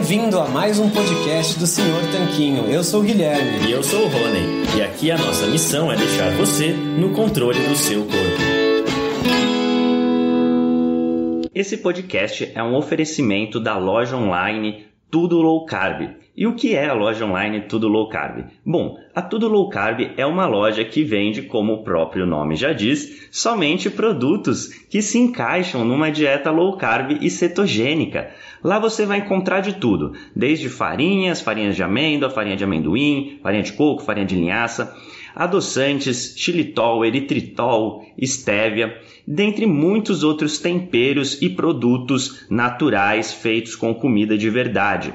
Bem-vindo a mais um podcast do Senhor Tanquinho. Eu sou o Guilherme. E eu sou o Rony. E aqui a nossa missão é deixar você no controle do seu corpo. Esse podcast é um oferecimento da loja online Tudo Low Carb. E o que é a loja online Tudo Low Carb? Bom, a Tudo Low Carb é uma loja que vende, como o próprio nome já diz, somente produtos que se encaixam numa dieta low carb e cetogênica. Lá você vai encontrar de tudo, desde farinhas, farinhas de amêndoa, farinha de amendoim, farinha de coco, farinha de linhaça, adoçantes, xilitol, eritritol, estévia, dentre muitos outros temperos e produtos naturais feitos com comida de verdade.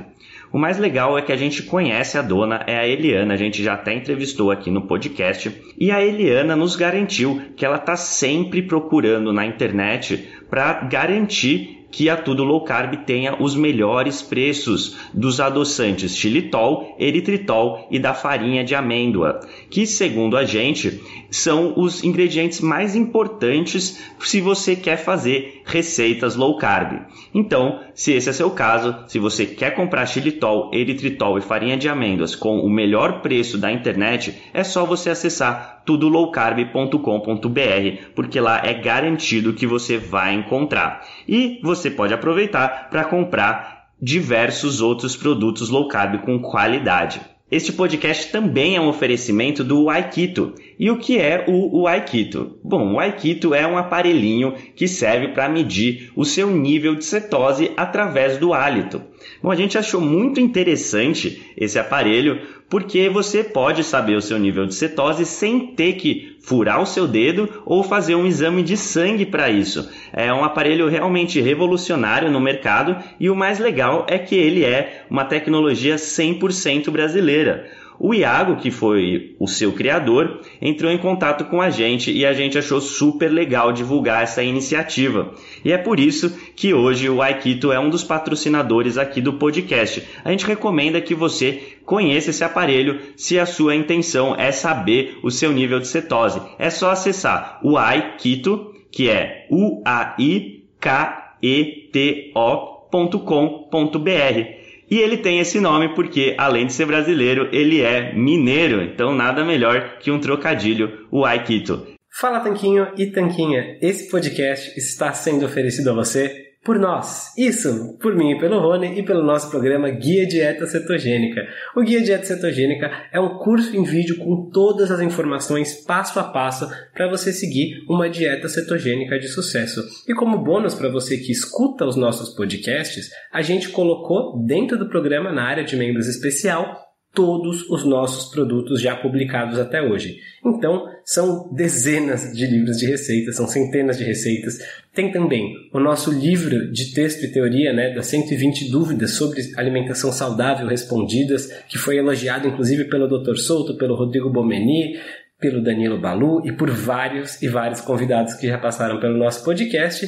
O mais legal é que a gente conhece a dona, é a Eliana, a gente já até entrevistou aqui no podcast, e a Eliana nos garantiu que ela está sempre procurando na internet para garantir que a Tudo Low Carb tenha os melhores preços dos adoçantes xilitol, eritritol e da farinha de amêndoa, que, segundo a gente, são os ingredientes mais importantes se você quer fazer receitas low carb. Então, se esse é seu caso, se você quer comprar xilitol, eritritol e farinha de amêndoas com o melhor preço da internet, é só você acessar tudolowcarb.com.br, porque lá é garantido que você vai encontrar. E você pode aproveitar para comprar diversos outros produtos low carb com qualidade. Este podcast também é um oferecimento do Aikito. E o que é o, o Aikito? Bom, o Aikito é um aparelhinho que serve para medir o seu nível de cetose através do hálito. Bom, a gente achou muito interessante esse aparelho porque você pode saber o seu nível de cetose sem ter que furar o seu dedo ou fazer um exame de sangue para isso. É um aparelho realmente revolucionário no mercado e o mais legal é que ele é uma tecnologia 100% brasileira. O Iago, que foi o seu criador, entrou em contato com a gente e a gente achou super legal divulgar essa iniciativa. E é por isso que hoje o Aikito é um dos patrocinadores aqui do podcast. A gente recomenda que você conheça esse aparelho se a sua intenção é saber o seu nível de cetose. É só acessar o Aikito, que é U-A-I-K-E-T-O.com.br e ele tem esse nome porque, além de ser brasileiro, ele é mineiro, então nada melhor que um trocadilho, o Aikito. Fala Tanquinho e Tanquinha, esse podcast está sendo oferecido a você por nós. Isso, por mim, e pelo Rony e pelo nosso programa Guia Dieta Cetogênica. O Guia Dieta Cetogênica é um curso em vídeo com todas as informações passo a passo para você seguir uma dieta cetogênica de sucesso. E como bônus para você que escuta os nossos podcasts, a gente colocou dentro do programa na área de membros especial todos os nossos produtos já publicados até hoje. Então, são dezenas de livros de receitas, são centenas de receitas. Tem também o nosso livro de texto e teoria, né, das 120 dúvidas sobre alimentação saudável respondidas, que foi elogiado inclusive pelo Dr. Souto, pelo Rodrigo Bomeni, pelo Danilo Balu e por vários e vários convidados que já passaram pelo nosso podcast.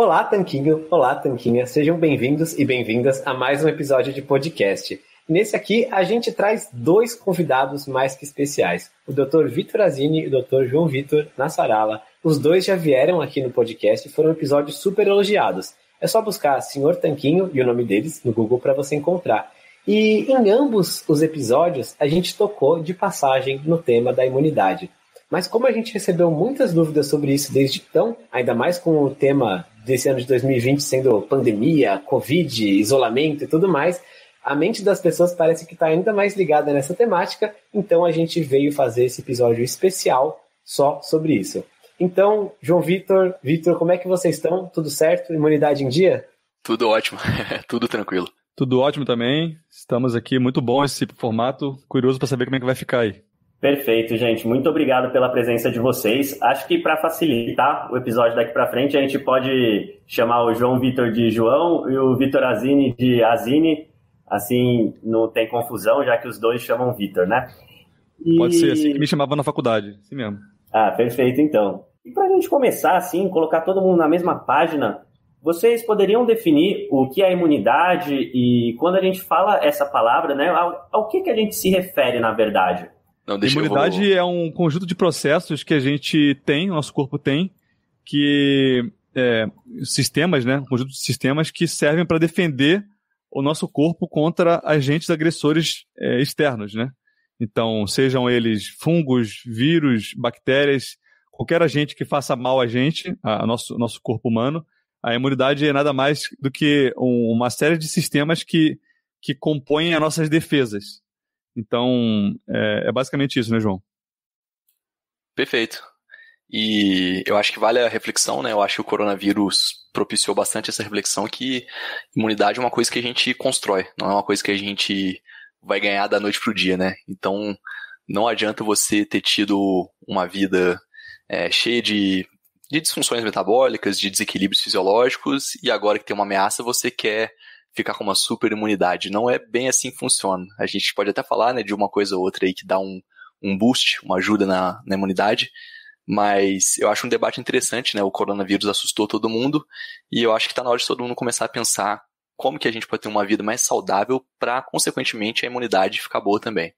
Olá, Tanquinho! Olá, Tanquinha! Sejam bem-vindos e bem-vindas a mais um episódio de podcast. Nesse aqui, a gente traz dois convidados mais que especiais, o Dr. Vitor Azini e o Dr. João Vitor Nassarala. Os dois já vieram aqui no podcast e foram episódios super elogiados. É só buscar Senhor Tanquinho e o nome deles no Google para você encontrar. E em ambos os episódios, a gente tocou de passagem no tema da imunidade. Mas como a gente recebeu muitas dúvidas sobre isso desde então, ainda mais com o tema desse ano de 2020 sendo pandemia, Covid, isolamento e tudo mais, a mente das pessoas parece que está ainda mais ligada nessa temática, então a gente veio fazer esse episódio especial só sobre isso. Então, João Vitor, Vitor, como é que vocês estão? Tudo certo? Imunidade em dia? Tudo ótimo, tudo tranquilo. Tudo ótimo também. Estamos aqui, muito bom esse formato. Curioso para saber como é que vai ficar aí. Perfeito, gente. Muito obrigado pela presença de vocês. Acho que para facilitar o episódio daqui para frente, a gente pode chamar o João Vitor de João e o Vitor Azini de Azini. Assim não tem confusão, já que os dois chamam Vitor, né? E... Pode ser, assim que me chamava na faculdade, assim mesmo. Ah, perfeito então. E para a gente começar assim, colocar todo mundo na mesma página, vocês poderiam definir o que é imunidade e quando a gente fala essa palavra, né, ao, ao que, que a gente se refere na verdade? Não, deixa Imunidade vou... é um conjunto de processos que a gente tem, nosso corpo tem, que é, sistemas, né? Um conjunto de sistemas que servem para defender o nosso corpo contra agentes agressores é, externos, né? Então, sejam eles fungos, vírus, bactérias, qualquer agente que faça mal a gente, ao nosso, nosso corpo humano, a imunidade é nada mais do que um, uma série de sistemas que, que compõem as nossas defesas. Então, é, é basicamente isso, né, João? Perfeito. E eu acho que vale a reflexão, né? Eu acho que o coronavírus propiciou bastante essa reflexão que imunidade é uma coisa que a gente constrói, não é uma coisa que a gente vai ganhar da noite pro dia, né? Então, não adianta você ter tido uma vida é, cheia de, de disfunções metabólicas, de desequilíbrios fisiológicos, e agora que tem uma ameaça, você quer ficar com uma super imunidade. Não é bem assim que funciona. A gente pode até falar né, de uma coisa ou outra aí que dá um, um boost, uma ajuda na, na imunidade, mas eu acho um debate interessante, né? O coronavírus assustou todo mundo e eu acho que está na hora de todo mundo começar a pensar como que a gente pode ter uma vida mais saudável para, consequentemente, a imunidade ficar boa também.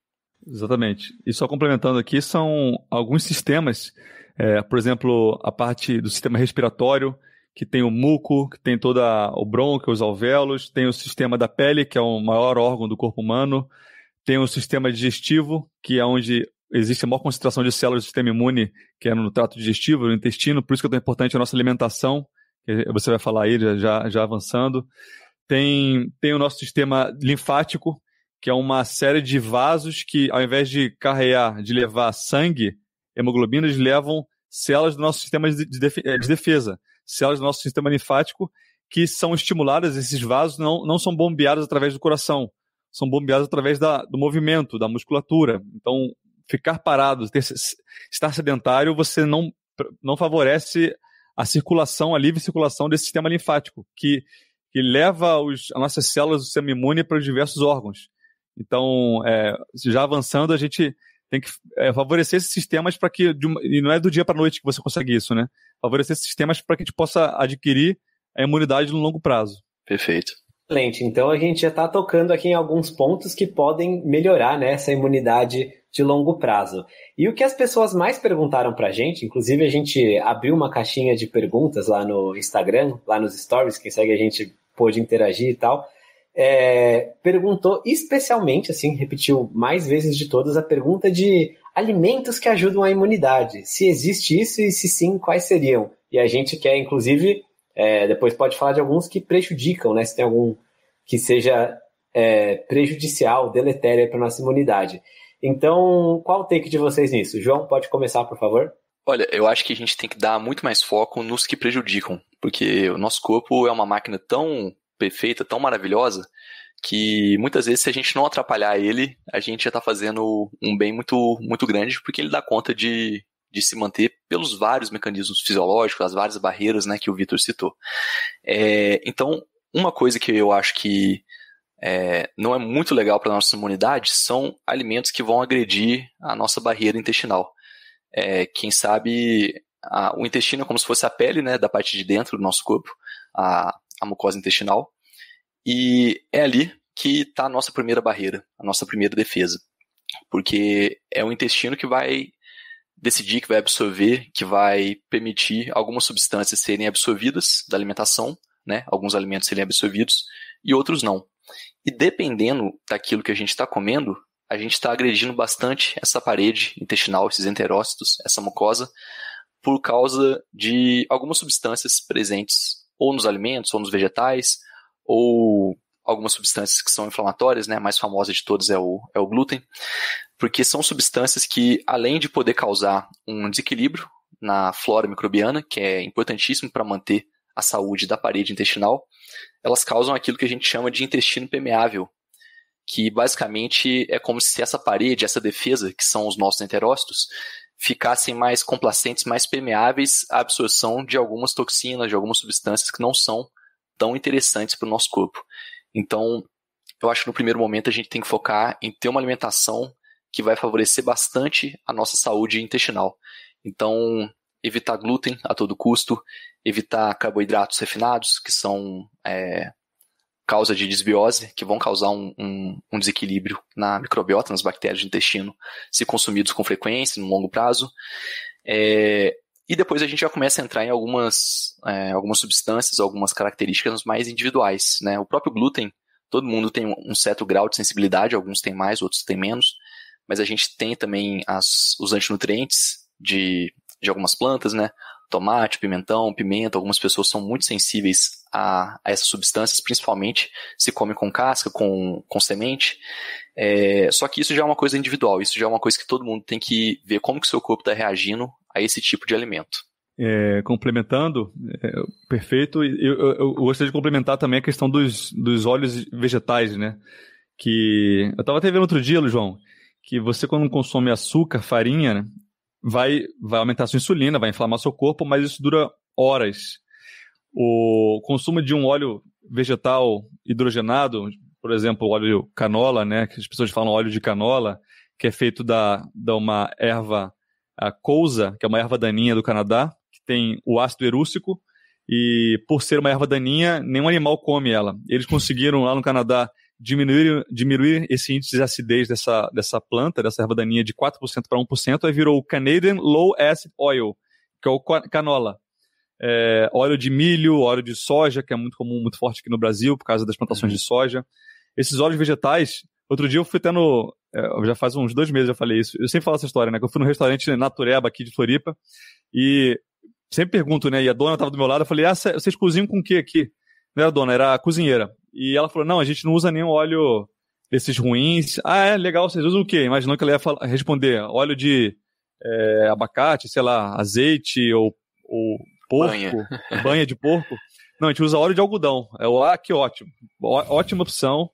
Exatamente. E só complementando aqui, são alguns sistemas, é, por exemplo, a parte do sistema respiratório, que tem o muco, que tem toda o bronco, os alvéolos, tem o sistema da pele, que é o maior órgão do corpo humano, tem o sistema digestivo, que é onde existe a maior concentração de células do sistema imune, que é no trato digestivo, no intestino, por isso que é tão importante a nossa alimentação, que você vai falar aí já, já avançando. Tem, tem o nosso sistema linfático, que é uma série de vasos que, ao invés de carregar, de levar sangue, hemoglobinas levam células do nosso sistema de eh, defesa células do nosso sistema linfático que são estimuladas, esses vasos não, não são bombeados através do coração, são bombeados através da, do movimento, da musculatura. Então, ficar parado, ter, estar sedentário, você não, não favorece a circulação, a livre circulação desse sistema linfático, que, que leva os, as nossas células do sistema imune para os diversos órgãos. Então, é, já avançando, a gente tem que é, favorecer esses sistemas para que, e não é do dia para noite que você consegue isso, né? Favorecer esses sistemas para que a gente possa adquirir a imunidade no longo prazo. Perfeito. Excelente. Então a gente já está tocando aqui em alguns pontos que podem melhorar né, essa imunidade de longo prazo. E o que as pessoas mais perguntaram para a gente, inclusive a gente abriu uma caixinha de perguntas lá no Instagram, lá nos stories, quem segue a gente pôde interagir e tal é, perguntou especialmente, assim, repetiu mais vezes de todas a pergunta de alimentos que ajudam a imunidade. Se existe isso e se sim, quais seriam? E a gente quer, inclusive, é, depois pode falar de alguns que prejudicam, né? Se tem algum que seja é, prejudicial, deletério para nossa imunidade. Então, qual o take de vocês nisso? João, pode começar, por favor? Olha, eu acho que a gente tem que dar muito mais foco nos que prejudicam, porque o nosso corpo é uma máquina tão perfeita, tão maravilhosa, que muitas vezes se a gente não atrapalhar ele, a gente já está fazendo um bem muito, muito grande, porque ele dá conta de, de se manter pelos vários mecanismos fisiológicos, as várias barreiras né, que o Vitor citou. É, então, uma coisa que eu acho que é, não é muito legal para nossa imunidade são alimentos que vão agredir a nossa barreira intestinal. É, quem sabe a, o intestino é como se fosse a pele né, da parte de dentro do nosso corpo. A, a mucosa intestinal. E é ali que está a nossa primeira barreira, a nossa primeira defesa. Porque é o intestino que vai decidir, que vai absorver, que vai permitir algumas substâncias serem absorvidas da alimentação, né? alguns alimentos serem absorvidos e outros não. E dependendo daquilo que a gente está comendo, a gente está agredindo bastante essa parede intestinal, esses enterócitos, essa mucosa, por causa de algumas substâncias presentes ou nos alimentos, ou nos vegetais, ou algumas substâncias que são inflamatórias, né? A mais famosa de todas é o, é o glúten, porque são substâncias que, além de poder causar um desequilíbrio na flora microbiana, que é importantíssimo para manter a saúde da parede intestinal, elas causam aquilo que a gente chama de intestino permeável, que basicamente é como se essa parede, essa defesa, que são os nossos enterócitos, ficassem mais complacentes, mais permeáveis à absorção de algumas toxinas, de algumas substâncias que não são tão interessantes para o nosso corpo. Então, eu acho que no primeiro momento a gente tem que focar em ter uma alimentação que vai favorecer bastante a nossa saúde intestinal. Então, evitar glúten a todo custo, evitar carboidratos refinados, que são é, causa de desbiose, que vão causar um, um, um, desequilíbrio na microbiota, nas bactérias do intestino, se consumidos com frequência, no longo prazo. É, e depois a gente já começa a entrar em algumas, é, algumas substâncias, algumas características mais individuais. Né? O próprio glúten, todo mundo tem um certo grau de sensibilidade, alguns têm mais, outros têm menos, mas a gente tem também as, os antinutrientes de, de algumas plantas, né? tomate, pimentão, pimenta, algumas pessoas são muito sensíveis a, a essas substâncias, principalmente se come com casca, com, com semente. É, só que isso já é uma coisa individual, isso já é uma coisa que todo mundo tem que ver como que o seu corpo está reagindo a esse tipo de alimento. É, complementando, é, perfeito. Eu, eu, eu, gostaria de complementar também a questão dos, dos óleos vegetais, né? Que eu estava até vendo outro dia, João, que você quando consome açúcar, farinha, né? vai, vai aumentar sua insulina, vai inflamar seu corpo, mas isso dura horas. O consumo de um óleo vegetal hidrogenado, por exemplo, óleo canola, né, que as pessoas falam óleo de canola, que é feito da, da uma erva a cousa, que é uma erva daninha do Canadá, que tem o ácido erúcico, e por ser uma erva daninha, nenhum animal come ela. Eles conseguiram lá no Canadá diminuir, diminuir esse índice de acidez dessa, dessa planta, dessa erva daninha, de 4% para 1%, aí virou o Canadian Low Acid Oil, que é o canola. É, óleo de milho, óleo de soja, que é muito comum, muito forte aqui no Brasil, por causa das plantações uhum. de soja. Esses óleos vegetais, outro dia eu fui até no. É, já faz uns dois meses eu falei isso. Eu sempre falo essa história, né? Que eu fui no restaurante Natureba aqui de Floripa e sempre pergunto, né? E a dona estava do meu lado, eu falei, ah, vocês cozinham com o que aqui? Não era dona, era a cozinheira. E ela falou: não, a gente não usa nenhum óleo desses ruins. Ah, é legal, vocês usam o quê? Imaginou que ela ia falar, responder: óleo de é, abacate, sei lá, azeite ou, ou porco, banha. banha de porco. Não, a gente usa óleo de algodão. É o ah, que ótimo. Ó, ótima opção.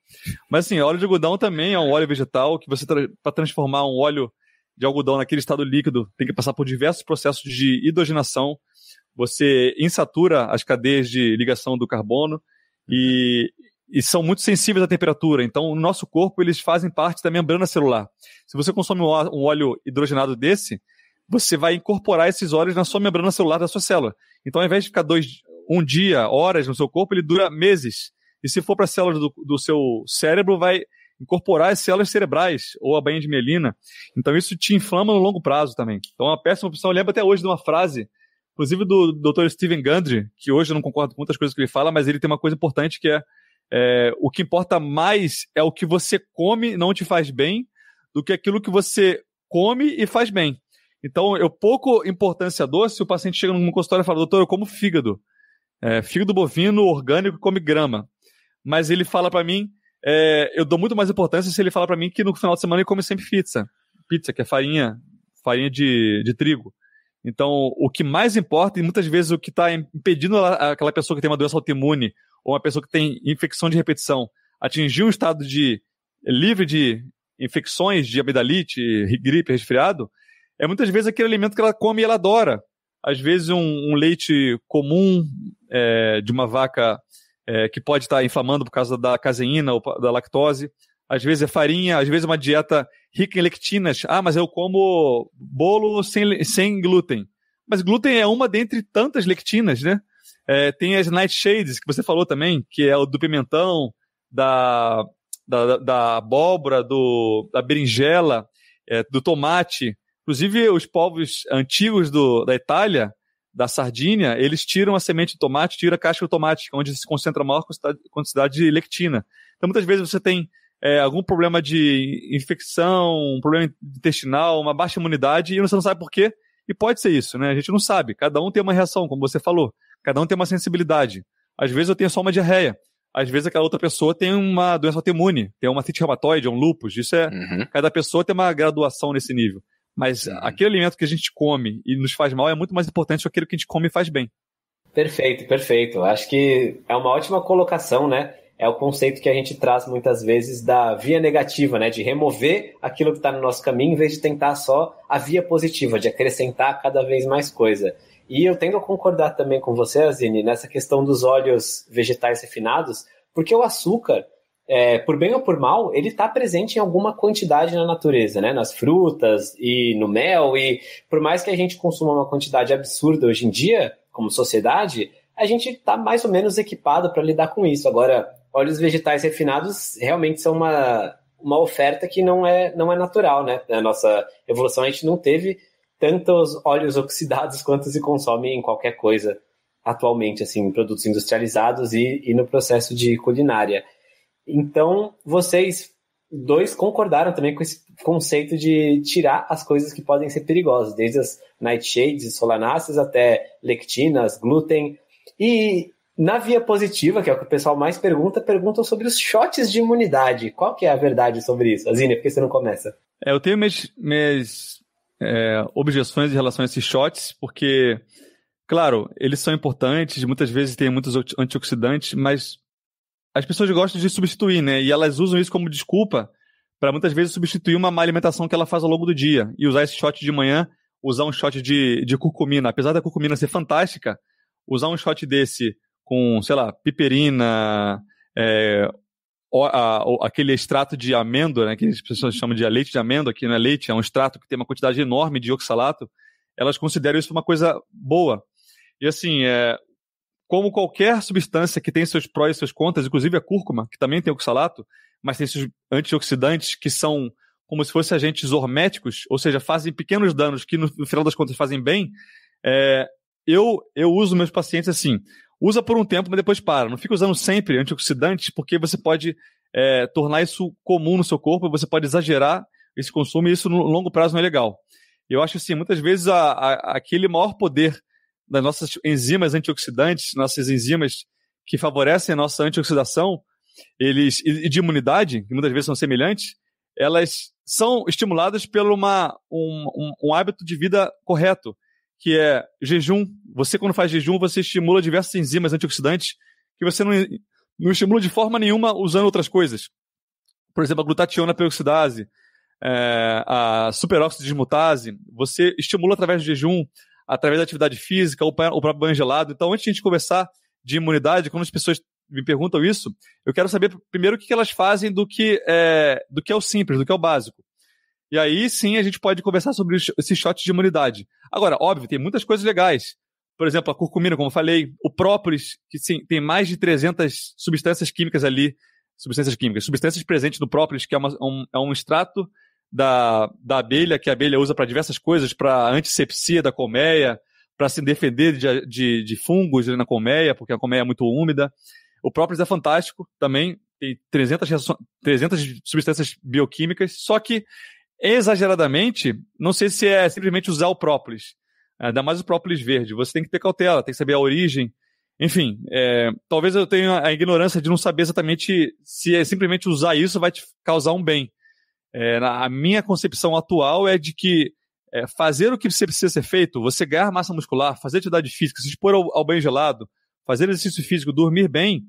Mas assim, óleo de algodão também é um óleo vegetal que você para transformar um óleo de algodão naquele estado líquido, tem que passar por diversos processos de hidrogenação. Você insatura as cadeias de ligação do carbono e e são muito sensíveis à temperatura. Então, o nosso corpo, eles fazem parte da membrana celular. Se você consome um óleo hidrogenado desse, você vai incorporar esses óleos na sua membrana celular da sua célula. Então, ao invés de ficar dois, um dia, horas no seu corpo, ele dura meses. E se for para as células do, do, seu cérebro, vai incorporar as células cerebrais ou a bainha de mielina. Então, isso te inflama no longo prazo também. Então, é uma péssima opção. Eu lembro até hoje de uma frase inclusive do Dr. Steven Gundry, que hoje eu não concordo com muitas coisas que ele fala, mas ele tem uma coisa importante que é é, o que importa mais é o que você come não te faz bem do que aquilo que você come e faz bem. Então, eu pouco importância dou se o paciente chega num consultório e fala, doutor, eu como fígado. É, fígado bovino, orgânico, come grama. Mas ele fala para mim, é, eu dou muito mais importância se ele fala para mim que no final de semana ele come sempre pizza. Pizza, que é farinha, farinha de, de trigo. Então, o que mais importa, e muitas vezes o que está impedindo aquela pessoa que tem uma doença autoimune ou uma pessoa que tem infecção de repetição atingir um estado de livre de infecções de amidalite, gripe, resfriado, é muitas vezes aquele alimento que ela come e ela adora. Às vezes um, um leite comum é, de uma vaca é, que pode estar inflamando por causa da caseína ou da lactose. Às vezes é farinha, às vezes uma dieta rica em lectinas. Ah, mas eu como bolo sem, sem glúten. Mas glúten é uma dentre tantas lectinas, né? É, tem as Nightshades, que você falou também, que é o do pimentão, da, da, da abóbora, do, da berinjela, é, do tomate. Inclusive, os povos antigos do, da Itália, da Sardinha, eles tiram a semente do tomate, tiram a casca do tomate, é onde se concentra a maior quantidade de lectina. Então, muitas vezes você tem é, algum problema de infecção, um problema intestinal, uma baixa imunidade, e você não sabe por quê. E pode ser isso, né? A gente não sabe. Cada um tem uma reação, como você falou. Cada um tem uma sensibilidade. Às vezes eu tenho só uma diarreia. Às vezes aquela outra pessoa tem uma doença autoimune, tem uma artrite reumatoide, é um lúpus. Isso é. Uhum. Cada pessoa tem uma graduação nesse nível. Mas uhum. aquele alimento que a gente come e nos faz mal é muito mais importante do que aquilo que a gente come e faz bem. Perfeito, perfeito. Acho que é uma ótima colocação, né? É o conceito que a gente traz muitas vezes da via negativa, né? De remover aquilo que está no nosso caminho, em vez de tentar só a via positiva, de acrescentar cada vez mais coisa. E eu tendo a concordar também com você, Azine, nessa questão dos óleos vegetais refinados, porque o açúcar, é, por bem ou por mal, ele está presente em alguma quantidade na natureza, né? Nas frutas e no mel. E por mais que a gente consuma uma quantidade absurda hoje em dia, como sociedade, a gente está mais ou menos equipado para lidar com isso. Agora, óleos vegetais refinados realmente são uma, uma oferta que não é, não é natural, né? Na nossa evolução, a gente não teve tantos óleos oxidados quanto se consome em qualquer coisa atualmente, assim, em produtos industrializados e, e no processo de culinária. Então, vocês dois concordaram também com esse conceito de tirar as coisas que podem ser perigosas, desde as nightshades e solanáceas até lectinas, glúten. E na via positiva, que é o que o pessoal mais pergunta, perguntam sobre os shots de imunidade. Qual que é a verdade sobre isso? Azine, por que você não começa? É, eu tenho minhas, minhas é, objeções em relação a esses shots, porque, claro, eles são importantes, muitas vezes têm muitos antioxidantes, mas as pessoas gostam de substituir, né? E elas usam isso como desculpa para muitas vezes substituir uma má alimentação que ela faz ao longo do dia. E usar esse shot de manhã, usar um shot de, de curcumina, apesar da curcumina ser fantástica, usar um shot desse com, sei lá, piperina, é, a, aquele extrato de amêndoa, né, que as pessoas chamam de leite de amêndoa, que não é leite, é um extrato que tem uma quantidade enorme de oxalato, elas consideram isso uma coisa boa. E assim, é, como qualquer substância que tem seus prós e suas contras, inclusive a cúrcuma, que também tem oxalato, mas tem esses antioxidantes que são como se fossem agentes horméticos, ou seja, fazem pequenos danos que no, no final das contas fazem bem, é, eu, eu uso meus pacientes assim usa por um tempo, mas depois para. Não fica usando sempre antioxidantes, porque você pode é, tornar isso comum no seu corpo, você pode exagerar esse consumo e isso no longo prazo não é legal. Eu acho assim, muitas vezes a, a, aquele maior poder das nossas enzimas antioxidantes, nossas enzimas que favorecem a nossa antioxidação, eles e de imunidade, que muitas vezes são semelhantes, elas são estimuladas por uma, um, um, um hábito de vida correto que é jejum. Você, quando faz jejum, você estimula diversas enzimas antioxidantes que você não, não estimula de forma nenhuma usando outras coisas. Por exemplo, a glutationa peroxidase, é, a superóxido desmutase, você estimula através do jejum, através da atividade física ou para, banho gelado. Então, antes de a gente conversar de imunidade, quando as pessoas me perguntam isso, eu quero saber primeiro o que elas fazem do que é, do que é o simples, do que é o básico. E aí sim a gente pode conversar sobre esse shot de imunidade. Agora, óbvio, tem muitas coisas legais. Por exemplo, a curcumina, como eu falei, o própolis, que sim, tem mais de 300 substâncias químicas ali, substâncias químicas, substâncias presentes no própolis, que é, uma, um, é um extrato da, da abelha, que a abelha usa para diversas coisas, para antisepsia da colmeia, para se defender de, de, de fungos na colmeia, porque a colmeia é muito úmida. O própolis é fantástico também, tem 300, 300 substâncias bioquímicas, só que exageradamente, não sei se é simplesmente usar o própolis, é, ainda mais o própolis verde. Você tem que ter cautela, tem que saber a origem. Enfim, é, talvez eu tenha a ignorância de não saber exatamente se é simplesmente usar isso vai te causar um bem. É, a minha concepção atual é de que é, fazer o que você precisa ser feito, você ganhar massa muscular, fazer atividade física, se expor ao, ao banho gelado, fazer exercício físico, dormir bem,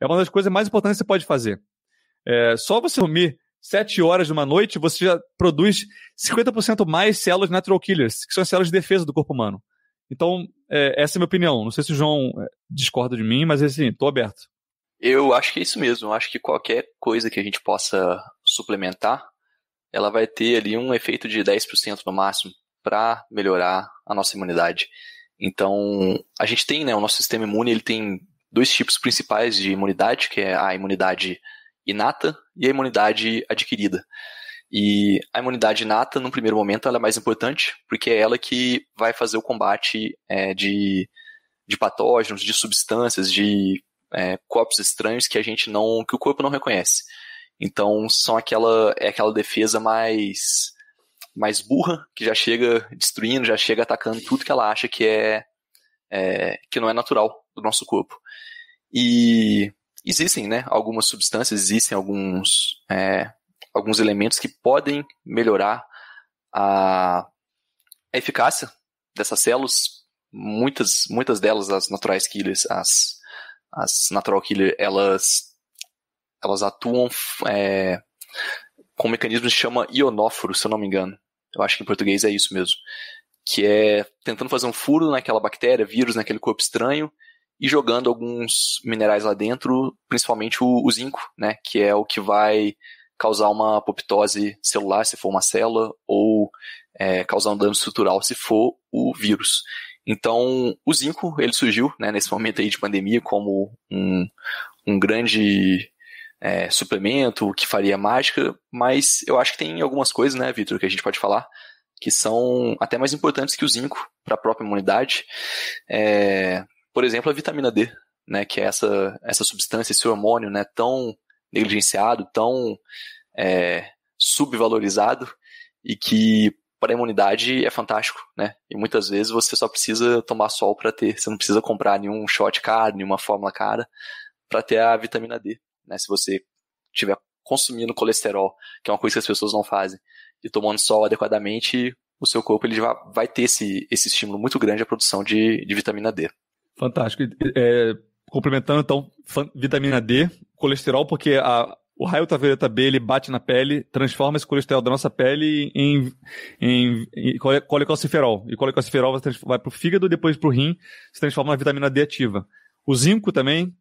é uma das coisas mais importantes que você pode fazer. É, só você dormir 7 horas de uma noite, você já produz 50% mais células natural killers, que são as células de defesa do corpo humano. Então, é, essa é a minha opinião. Não sei se o João é, discorda de mim, mas assim, tô aberto. Eu acho que é isso mesmo. Eu acho que qualquer coisa que a gente possa suplementar, ela vai ter ali um efeito de 10% no máximo para melhorar a nossa imunidade. Então, a gente tem, né, o nosso sistema imune, ele tem dois tipos principais de imunidade, que é a imunidade inata e a imunidade adquirida. E a imunidade inata, num primeiro momento, ela é mais importante, porque é ela que vai fazer o combate é, de, de patógenos, de substâncias, de é, corpos estranhos que a gente não. que o corpo não reconhece. Então são aquela, é aquela defesa mais, mais burra, que já chega destruindo, já chega atacando tudo que ela acha que é, é que não é natural do nosso corpo. E Existem, né, algumas substâncias, existem alguns, é, alguns elementos que podem melhorar a, a eficácia dessas células. Muitas, muitas delas, as naturais killers, as, as natural killer, elas, elas atuam é, com um mecanismo que se chama ionóforo, se eu não me engano. Eu acho que em português é isso mesmo. Que é tentando fazer um furo naquela bactéria, vírus, naquele corpo estranho, e jogando alguns minerais lá dentro, principalmente o, o, zinco, né, que é o que vai causar uma apoptose celular, se for uma célula, ou é, causar um dano estrutural, se for o vírus. Então, o zinco, ele surgiu, né, nesse momento aí de pandemia, como um, um grande é, suplemento que faria mágica, mas eu acho que tem algumas coisas, né, Vitor, que a gente pode falar, que são até mais importantes que o zinco para a própria imunidade. É, por exemplo, a vitamina D, né, que é essa, essa substância, esse hormônio né, tão negligenciado, tão é, subvalorizado e que para a imunidade é fantástico, né? E muitas vezes você só precisa tomar sol para ter, você não precisa comprar nenhum shot caro, nenhuma fórmula cara para ter a vitamina D, né? Se você tiver consumindo colesterol, que é uma coisa que as pessoas não fazem, e tomando sol adequadamente, o seu corpo ele vai, vai ter esse, esse estímulo muito grande à produção de, de vitamina D. Fantástico. É, complementando, então, vitamina D, colesterol, porque a, o raio ultravioleta B ele bate na pele, transforma esse colesterol da nossa pele em, em, em colecalciferol. E colecalciferol vai para o fígado, depois para o rim, se transforma na vitamina D ativa. O zinco também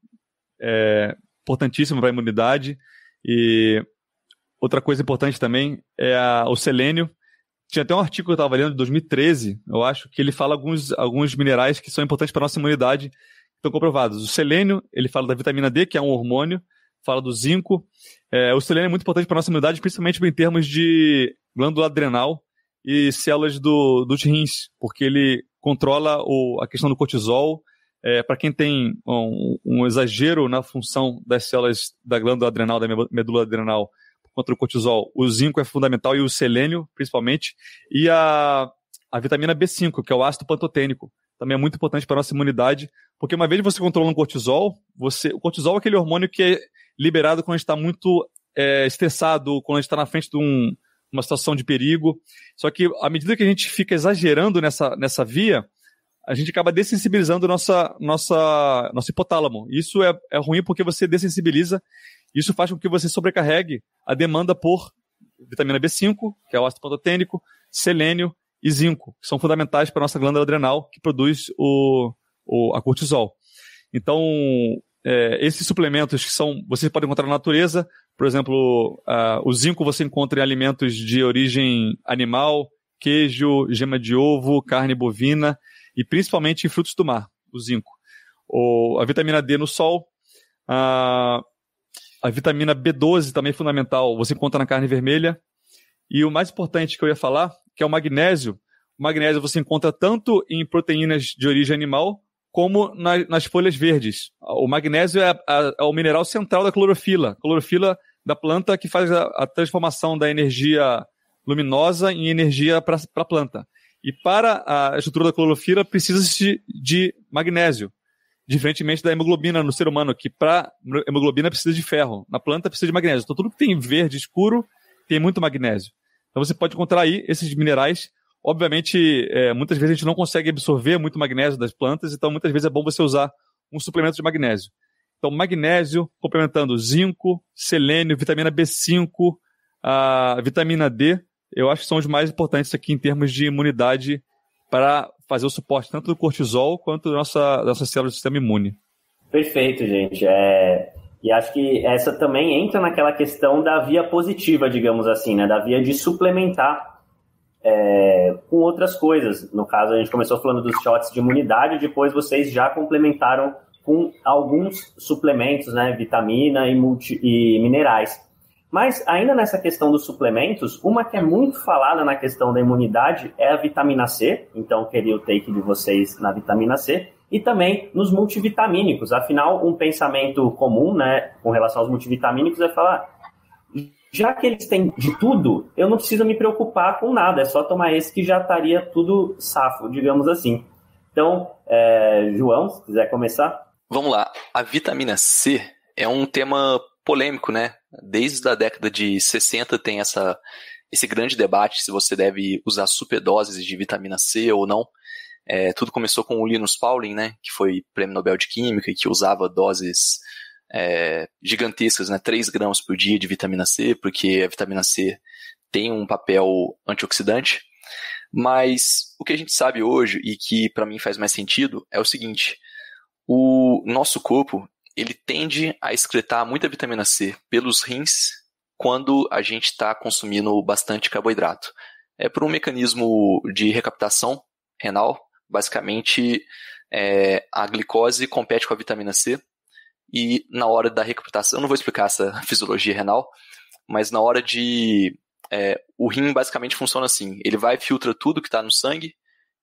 é importantíssimo para a imunidade. E outra coisa importante também é a, o selênio, tinha até um artigo que eu estava lendo de 2013, eu acho, que ele fala alguns, alguns minerais que são importantes para nossa imunidade, que estão comprovados. O selênio, ele fala da vitamina D, que é um hormônio, fala do zinco. É, o selênio é muito importante para nossa imunidade, principalmente em termos de glândula adrenal e células do, do rins, porque ele controla o, a questão do cortisol. É, para quem tem um, um exagero na função das células da glândula adrenal, da medula adrenal, contra o cortisol. O zinco é fundamental e o selênio, principalmente. E a, a vitamina B5, que é o ácido pantotênico, também é muito importante para a nossa imunidade, porque uma vez você controla o cortisol, você, o cortisol é aquele hormônio que é liberado quando a gente está muito é, estressado, quando a gente está na frente de um, uma situação de perigo. Só que à medida que a gente fica exagerando nessa, nessa via, a gente acaba dessensibilizando nossa, nossa, nosso hipotálamo. Isso é, é ruim porque você dessensibiliza isso faz com que você sobrecarregue a demanda por vitamina B5, que é o ácido pantotênico, selênio e zinco, que são fundamentais para a nossa glândula adrenal, que produz o, o a cortisol. Então, é, esses suplementos que são, você pode encontrar na natureza, por exemplo, uh, o zinco você encontra em alimentos de origem animal, queijo, gema de ovo, carne bovina e principalmente em frutos do mar, o zinco. O a vitamina D no sol, uh, a vitamina B12 também é fundamental, você encontra na carne vermelha. E o mais importante que eu ia falar, que é o magnésio. O magnésio você encontra tanto em proteínas de origem animal como na, nas folhas verdes. O magnésio é, a, é, o mineral central da clorofila. Clorofila da planta que faz a, a transformação da energia luminosa em energia para a planta. E para a estrutura da clorofila precisa-se de magnésio. Diferentemente da hemoglobina no ser humano, que para hemoglobina precisa de ferro, na planta precisa de magnésio. Então, tudo que tem verde escuro tem muito magnésio. Então, você pode contrair esses minerais. Obviamente, é, muitas vezes a gente não consegue absorver muito magnésio das plantas, então muitas vezes é bom você usar um suplemento de magnésio. Então, magnésio, complementando zinco, selênio, vitamina B5, a vitamina D, eu acho que são os mais importantes aqui em termos de imunidade para fazer o suporte tanto do cortisol quanto da nossa, nossa célula do sistema imune. Perfeito, gente. É... E acho que essa também entra naquela questão da via positiva, digamos assim, né? Da via de suplementar é... com outras coisas. No caso, a gente começou falando dos shots de imunidade, depois vocês já complementaram com alguns suplementos, né? Vitamina e, multi... e minerais. Mas ainda nessa questão dos suplementos, uma que é muito falada na questão da imunidade é a vitamina C. Então, queria o take de vocês na vitamina C. E também nos multivitamínicos. Afinal, um pensamento comum né, com relação aos multivitamínicos é falar: já que eles têm de tudo, eu não preciso me preocupar com nada, é só tomar esse que já estaria tudo safo, digamos assim. Então, é, João, se quiser começar. Vamos lá. A vitamina C é um tema polêmico, né? Desde a década de 60 tem essa, esse grande debate se você deve usar superdoses de vitamina C ou não. É, tudo começou com o Linus Pauling, né, que foi prêmio Nobel de Química e que usava doses é, gigantescas, né, 3 gramas por dia de vitamina C, porque a vitamina C tem um papel antioxidante. Mas o que a gente sabe hoje e que para mim faz mais sentido é o seguinte: o nosso corpo ele tende a excretar muita vitamina C pelos rins quando a gente está consumindo bastante carboidrato. É por um mecanismo de recaptação renal, basicamente é, a glicose compete com a vitamina C e na hora da recaptação, eu não vou explicar essa fisiologia renal, mas na hora de é, o rim basicamente funciona assim, ele vai filtra tudo que está no sangue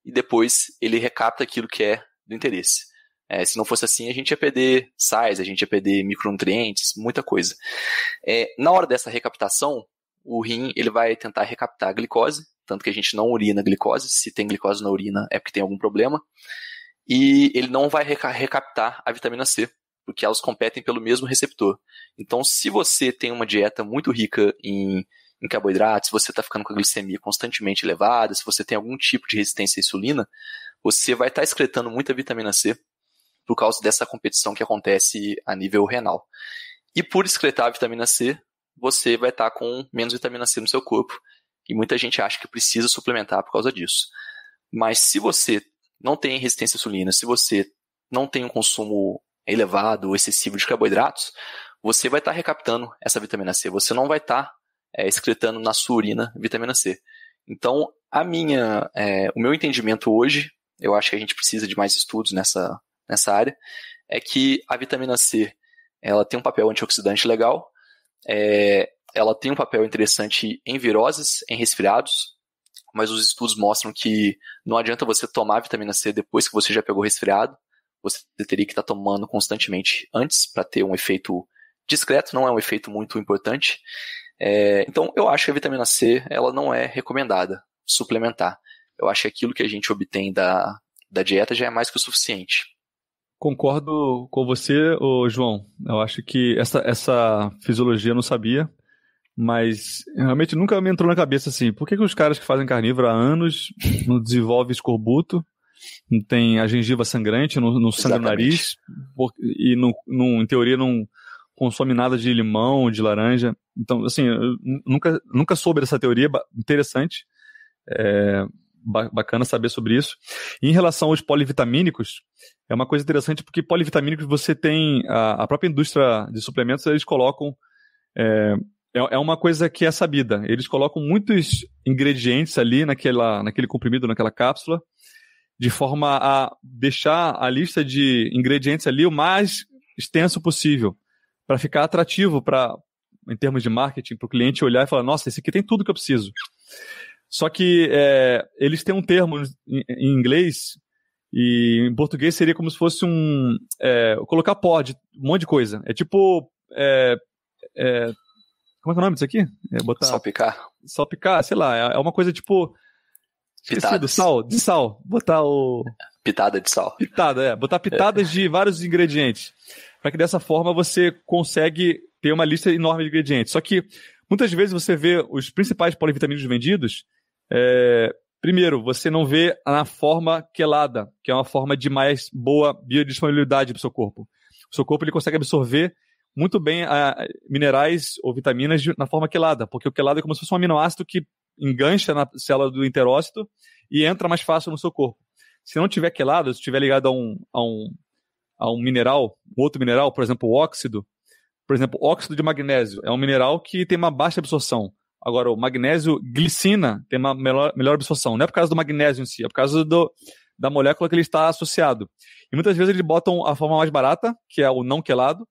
e depois ele recapta aquilo que é do interesse. É, se não fosse assim, a gente ia perder sais, a gente ia perder micronutrientes, muita coisa. É, na hora dessa recaptação, o rim ele vai tentar recaptar a glicose, tanto que a gente não urina a glicose. Se tem glicose na urina, é porque tem algum problema. E ele não vai reca recaptar a vitamina C, porque elas competem pelo mesmo receptor. Então, se você tem uma dieta muito rica em, em carboidratos, se você está ficando com a glicemia constantemente elevada, se você tem algum tipo de resistência à insulina, você vai estar tá excretando muita vitamina C por causa dessa competição que acontece a nível renal. E por excretar a vitamina C, você vai estar com menos vitamina C no seu corpo. E muita gente acha que precisa suplementar por causa disso. Mas se você não tem resistência à insulina, se você não tem um consumo elevado ou excessivo de carboidratos, você vai estar recaptando essa vitamina C. Você não vai estar é, excretando na sua urina vitamina C. Então, a minha, é, o meu entendimento hoje, eu acho que a gente precisa de mais estudos nessa, nessa área, é que a vitamina C ela tem um papel antioxidante legal, é, ela tem um papel interessante em viroses, em resfriados, mas os estudos mostram que não adianta você tomar vitamina C depois que você já pegou resfriado, você teria que estar tá tomando constantemente antes para ter um efeito discreto, não é um efeito muito importante. É, então, eu acho que a vitamina C ela não é recomendada suplementar. Eu acho que aquilo que a gente obtém da, da dieta já é mais que o suficiente. Concordo com você, ô João. Eu acho que essa, essa fisiologia eu não sabia, mas realmente nunca me entrou na cabeça assim. Por que, que os caras que fazem carnívoro há anos não desenvolvem escorbuto, não tem a gengiva sangrante, não, não sangra o nariz, e não, não, em teoria não consome nada de limão, de laranja. Então, assim, eu nunca, nunca soube dessa teoria, interessante. É, bacana saber sobre isso. E em relação aos polivitamínicos, é uma coisa interessante porque polivitamínicos você tem. A, a própria indústria de suplementos, eles colocam. É, é, é, uma coisa que é sabida. Eles colocam muitos ingredientes ali naquela, naquele comprimido, naquela cápsula, de forma a deixar a lista de ingredientes ali o mais extenso possível, para ficar atrativo para em termos de marketing, para o cliente olhar e falar, nossa, esse aqui tem tudo que eu preciso. Só que é, eles têm um termo em, em, inglês e em português seria como se fosse um é, colocar de um monte de coisa. É tipo é, é, como é que é o nome disso aqui? É, botar salpicar. Salpicar, sei lá. É, é uma coisa tipo esqueci sal, de sal, botar o pitada de sal. Pitada, é, botar pitadas de vários ingredientes para que dessa forma você consegue ter uma lista enorme de ingredientes. Só que muitas vezes você vê os principais polivitaminos vendidos é, primeiro, você não vê na forma quelada, que é uma forma de mais boa biodisponibilidade para o seu corpo. O seu corpo ele consegue absorver muito bem a, ah, minerais ou vitaminas de, na forma quelada, porque o quelado é como se fosse um aminoácido que engancha na célula do enterócito e entra mais fácil no seu corpo. Se não tiver quelado, se estiver ligado a um, a um, a um mineral, um outro mineral, por exemplo, o óxido, por exemplo, óxido de magnésio é um mineral que tem uma baixa absorção. Agora, o magnésio glicina tem uma melhor, melhor absorção. Não é por causa do magnésio em si, é por causa do, da molécula que ele está associado. E muitas vezes eles botam a forma mais barata, que é o não quelado,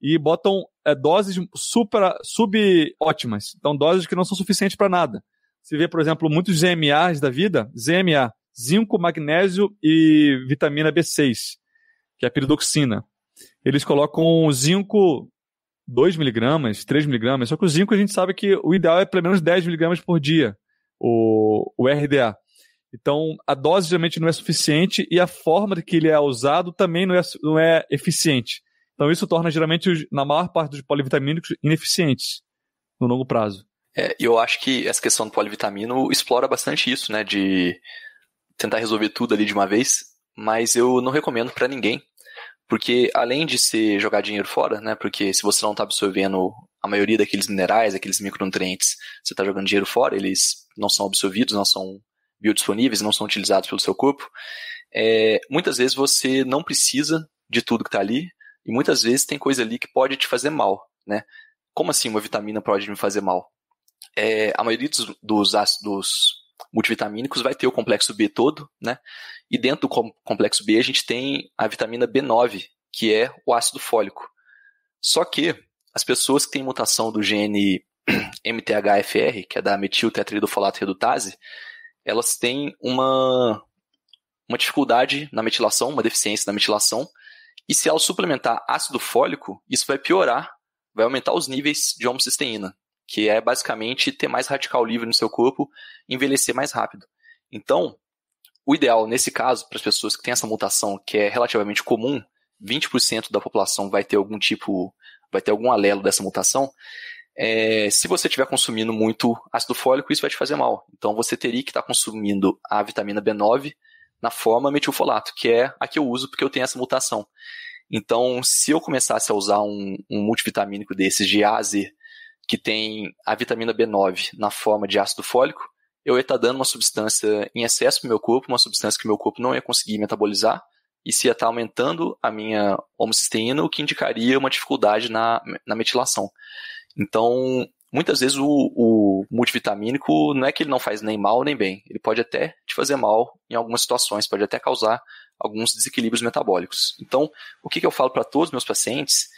e botam é, doses super, subótimas. Então, doses que não são suficientes para nada. Você vê, por exemplo, muitos ZMAs da vida, ZMA, zinco, magnésio e vitamina B6, que é a piridoxina. Eles colocam zinco 2mg, 3mg, só que o zinco a gente sabe que o ideal é pelo menos 10mg por dia, o, o RDA. Então, a dose geralmente não é suficiente e a forma de que ele é usado também não é, não é eficiente. Então, isso torna geralmente, na maior parte dos polivitamínicos, ineficientes no longo prazo. É, eu acho que essa questão do polivitamino explora bastante isso, né? De tentar resolver tudo ali de uma vez, mas eu não recomendo para ninguém porque além de ser jogar dinheiro fora, né? Porque se você não está absorvendo a maioria daqueles minerais, aqueles micronutrientes, você está jogando dinheiro fora, eles não são absorvidos, não são biodisponíveis, não são utilizados pelo seu corpo. É, muitas vezes você não precisa de tudo que está ali, e muitas vezes tem coisa ali que pode te fazer mal, né? Como assim uma vitamina pode me fazer mal? É, a maioria dos, dos, dos multivitamínicos, vai ter o complexo B todo, né? E dentro do complexo B a gente tem a vitamina B9, que é o ácido fólico. Só que as pessoas que têm mutação do gene MTHFR, que é da metiltetraidofolato redutase, elas têm uma, uma dificuldade na metilação, uma deficiência na metilação, e se ela suplementar ácido fólico, isso vai piorar, vai aumentar os níveis de homocisteína que é basicamente ter mais radical livre no seu corpo, envelhecer mais rápido. Então, o ideal nesse caso, para as pessoas que têm essa mutação, que é relativamente comum, 20% da população vai ter algum tipo, vai ter algum alelo dessa mutação. É, se você estiver consumindo muito ácido fólico, isso vai te fazer mal. Então você teria que estar tá consumindo a vitamina B9 na forma metilfolato, que é a que eu uso porque eu tenho essa mutação. Então, se eu começasse a usar um, um multivitamínico desses de A a Z, que tem a vitamina B9 na forma de ácido fólico, eu ia estar tá dando uma substância em excesso para o meu corpo, uma substância que meu corpo não ia conseguir metabolizar, e se ia estar tá aumentando a minha homocisteína, o que indicaria uma dificuldade na, na metilação. Então, muitas vezes o, o, multivitamínico não é que ele não faz nem mal nem bem. Ele pode até te fazer mal em algumas situações, pode até causar alguns desequilíbrios metabólicos. Então, o que, que eu falo para todos os meus pacientes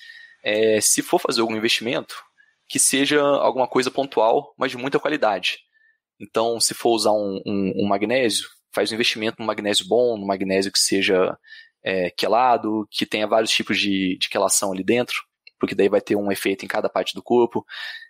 é, se for fazer algum investimento, que seja alguma coisa pontual, mas de muita qualidade. Então, se for usar um, um, um magnésio, faz um investimento no magnésio bom, no magnésio que seja é, quelado, que tenha vários tipos de, de quelação ali dentro, porque daí vai ter um efeito em cada parte do corpo.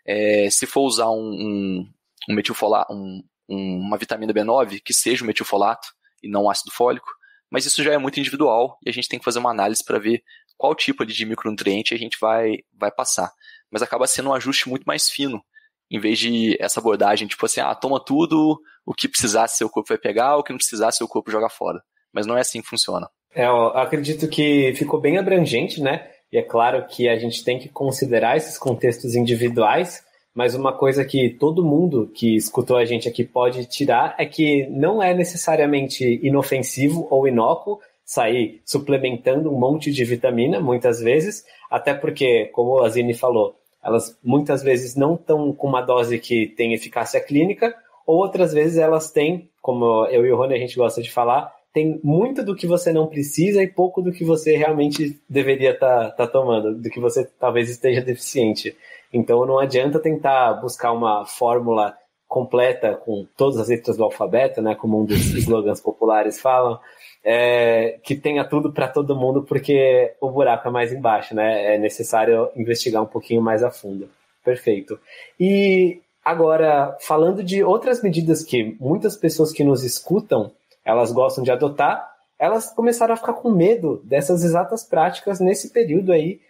É, se for usar um, um, um metilfolato, um, uma vitamina B9, que seja o metilfolato e não ácido fólico, mas isso já é muito individual e a gente tem que fazer uma análise para ver qual tipo de micronutriente a gente vai, vai passar mas acaba sendo um ajuste muito mais fino, em vez de essa abordagem tipo assim, ah, toma tudo, o que precisar seu corpo vai pegar, o que não precisar seu corpo joga fora. Mas não é assim que funciona. É, acredito que ficou bem abrangente, né? E é claro que a gente tem que considerar esses contextos individuais, mas uma coisa que todo mundo que escutou a gente aqui pode tirar é que não é necessariamente inofensivo ou inócuo sair suplementando um monte de vitamina, muitas vezes, até porque, como a Zine falou, elas muitas vezes não estão com uma dose que tem eficácia clínica, ou outras vezes elas têm, como eu e o Rony a gente gosta de falar, tem muito do que você não precisa e pouco do que você realmente deveria estar tá, tá tomando, do que você talvez esteja deficiente. Então não adianta tentar buscar uma fórmula completa com todas as letras do alfabeto, né, como um dos slogans populares falam, é, que tenha tudo para todo mundo, porque o buraco é mais embaixo, né? É necessário investigar um pouquinho mais a fundo. Perfeito. E agora, falando de outras medidas que muitas pessoas que nos escutam, elas gostam de adotar, elas começaram a ficar com medo dessas exatas práticas nesse período aí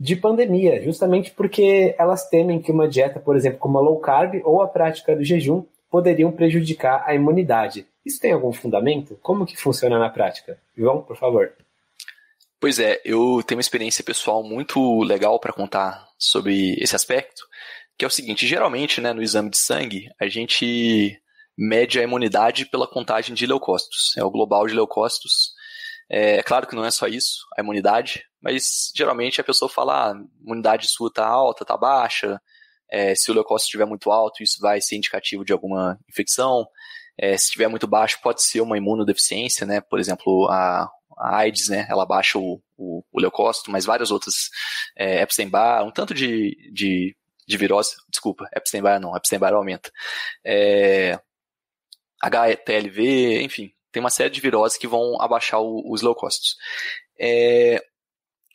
de pandemia, justamente porque elas temem que uma dieta, por exemplo, como a low carb ou a prática do jejum, poderiam prejudicar a imunidade. Isso tem algum fundamento? Como que funciona na prática? João, por favor. Pois é, eu tenho uma experiência pessoal muito legal para contar sobre esse aspecto, que é o seguinte, geralmente, né, no exame de sangue, a gente mede a imunidade pela contagem de leucócitos, é o global de leucócitos. É, é claro que não é só isso, a imunidade, mas geralmente a pessoa fala, ah, a imunidade sua está alta, está baixa, é, se o leucócito estiver muito alto, isso vai ser indicativo de alguma infecção. É, se estiver muito baixo, pode ser uma imunodeficiência, né? Por exemplo, a, a AIDS, né? Ela baixa o, o, o leucócito, mas várias outras, é, Epstein-Barr, um tanto de, de, de virose, desculpa, Epstein-Barr não, Epstein-Barr aumenta. É, HTLV, enfim, tem uma série de viroses que vão abaixar o, os leucócitos. É,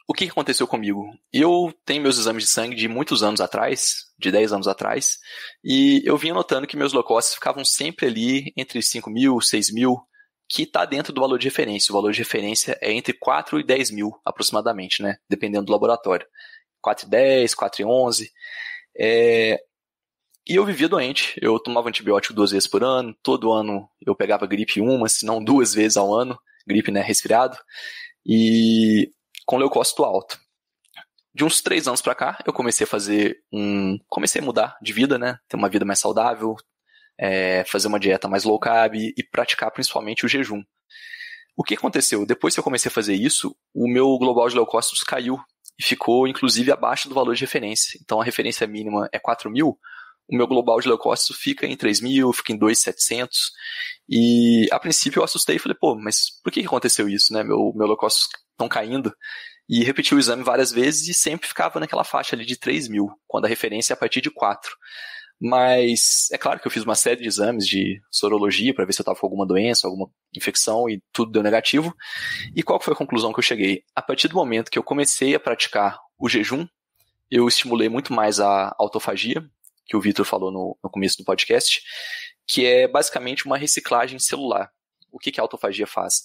o que aconteceu comigo? Eu tenho meus exames de sangue de muitos anos atrás, de 10 anos atrás, e eu vinha notando que meus low costs ficavam sempre ali entre 5 mil, 6 mil, que está dentro do valor de referência. O valor de referência é entre 4 e 10 mil, aproximadamente, né? Dependendo do laboratório. 4 e 10, 4 e 11. É... E eu vivia doente. Eu tomava antibiótico duas vezes por ano. Todo ano eu pegava gripe uma, se não duas vezes ao ano. Gripe, né? Resfriado. E com leucócito alto de uns três anos para cá, eu comecei a fazer um. Comecei a mudar de vida, né? Ter uma vida mais saudável, é, fazer uma dieta mais low carb e praticar principalmente o jejum. O que aconteceu? Depois que eu comecei a fazer isso, o meu global de leucócitos caiu e ficou, inclusive, abaixo do valor de referência. Então, a referência mínima é 4 mil, o meu global de leucócitos fica em 3 mil, fica em 2,700. E, a princípio, eu assustei e falei, pô, mas por que aconteceu isso, né? Meu, meu leucócitos estão caindo e repetiu o exame várias vezes e sempre ficava naquela faixa ali de 3 mil, quando a referência é a partir de 4. Mas é claro que eu fiz uma série de exames de sorologia para ver se eu estava com alguma doença, alguma infecção e tudo deu negativo. E qual foi a conclusão que eu cheguei? A partir do momento que eu comecei a praticar o jejum, eu estimulei muito mais a autofagia, que o Vitor falou no, no, começo do podcast, que é basicamente uma reciclagem celular. O que, que a autofagia faz?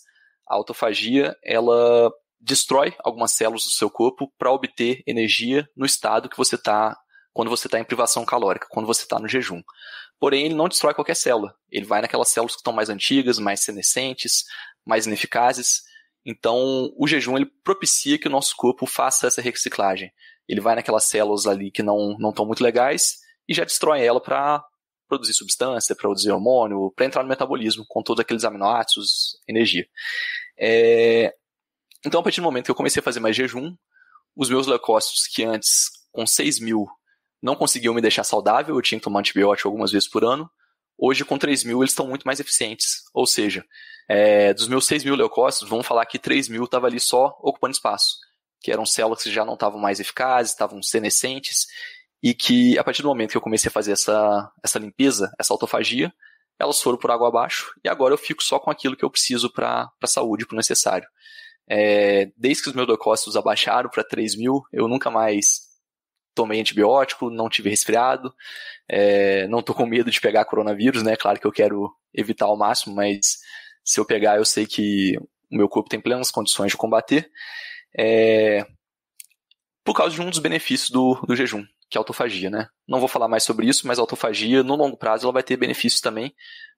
A autofagia, ela destrói algumas células do seu corpo para obter energia no estado que você está quando você está em privação calórica, quando você está no jejum. Porém, ele não destrói qualquer célula. Ele vai naquelas células que estão mais antigas, mais senescentes, mais ineficazes. Então, o jejum ele propicia que o nosso corpo faça essa reciclagem. Ele vai naquelas células ali que não não estão muito legais e já destrói ela para produzir substância, para produzir hormônio, para entrar no metabolismo com todos aqueles aminoácidos, energia. É, então, a partir do momento que eu comecei a fazer mais jejum, os meus leucócitos, que antes, com 6 mil, não conseguiam me deixar saudável, eu tinha que tomar antibiótico algumas vezes por ano, hoje, com 3 mil, eles estão muito mais eficientes. Ou seja, é, dos meus 6 mil leucócitos, vamos falar que 3 mil estava ali só ocupando espaço, que eram células que já não estavam mais eficazes, estavam senescentes, e que a partir do momento que eu comecei a fazer essa, essa limpeza, essa autofagia, elas foram por água abaixo, e agora eu fico só com aquilo que eu preciso para a saúde, para o necessário. É, desde que os docócitos abaixaram para 3 mil, eu nunca mais tomei antibiótico, não tive resfriado, é, não tô com medo de pegar coronavírus, né? Claro que eu quero evitar ao máximo, mas se eu pegar, eu sei que o meu corpo tem plenas condições de combater. É, por causa de um dos benefícios do, do jejum, que é a autofagia, né? Não vou falar mais sobre isso, mas a autofagia, no longo prazo, ela vai ter benefícios também,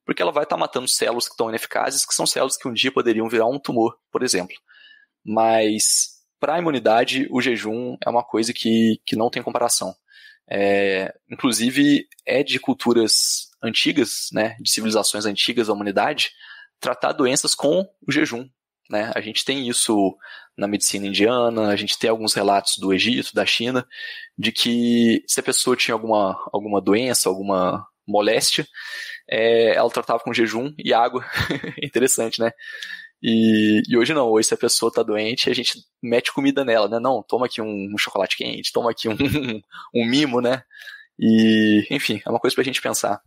porque ela vai estar tá matando células que estão ineficazes, que são células que um dia poderiam virar um tumor, por exemplo mas para a imunidade, o jejum é uma coisa que, que não tem comparação. É, inclusive, é de culturas antigas, né, de civilizações antigas da humanidade, tratar doenças com o jejum. Né? A gente tem isso na medicina indiana, a gente tem alguns relatos do Egito, da China, de que se a pessoa tinha alguma, alguma doença, alguma moléstia, é, ela tratava com jejum e água. Interessante, né? E, e, hoje não, hoje se a pessoa tá doente, a gente mete comida nela, né? Não, toma aqui um, um chocolate quente, toma aqui um, um mimo, né? E, enfim, é uma coisa pra gente pensar.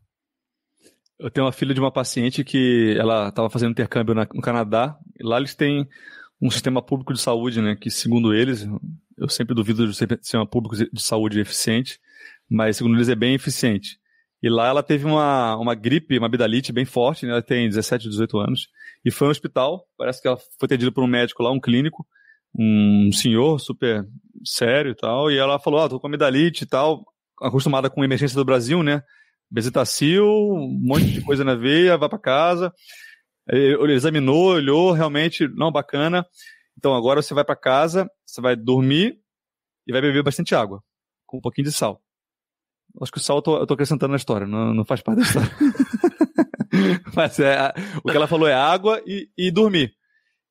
Eu tenho uma filha de uma paciente que ela estava fazendo intercâmbio na, no Canadá. lá eles têm um sistema público de saúde, né? Que segundo eles, eu sempre duvido de ser um sistema público de saúde eficiente, mas segundo eles é bem eficiente. E lá ela teve uma, uma gripe, uma bidalite bem forte, né? Ela tem 17, 18 anos. E foi no hospital, parece que ela foi atendida por um médico lá, um clínico, um senhor super sério e tal. E ela falou: Ó, ah, tô com a bidalite e tal, acostumada com emergência do Brasil, né? Bezetacil, um monte de coisa na veia, vai para casa. Ele examinou, olhou, realmente, não, bacana. Então agora você vai para casa, você vai dormir e vai beber bastante água, com um pouquinho de sal. Acho que o sol eu tô, eu tô acrescentando na história, não, não faz parte da história. Mas é, o que ela falou é água e, e dormir.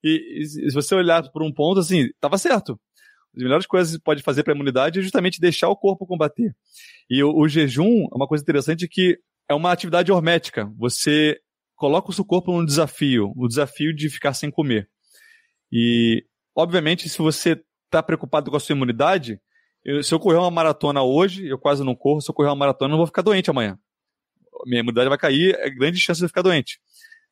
E, e, se você olhar por um ponto, assim, tava certo. As melhores coisas que pode fazer para a imunidade é justamente deixar o corpo combater. E o, o jejum é uma coisa interessante que é uma atividade hormética. Você coloca o seu corpo num desafio, o desafio de ficar sem comer. E, obviamente, se você está preocupado com a sua imunidade, eu, se eu correr uma maratona hoje, eu quase não corro. Se eu correr uma maratona, eu não vou ficar doente amanhã. Minha imunidade vai cair, é grande chance de eu ficar doente.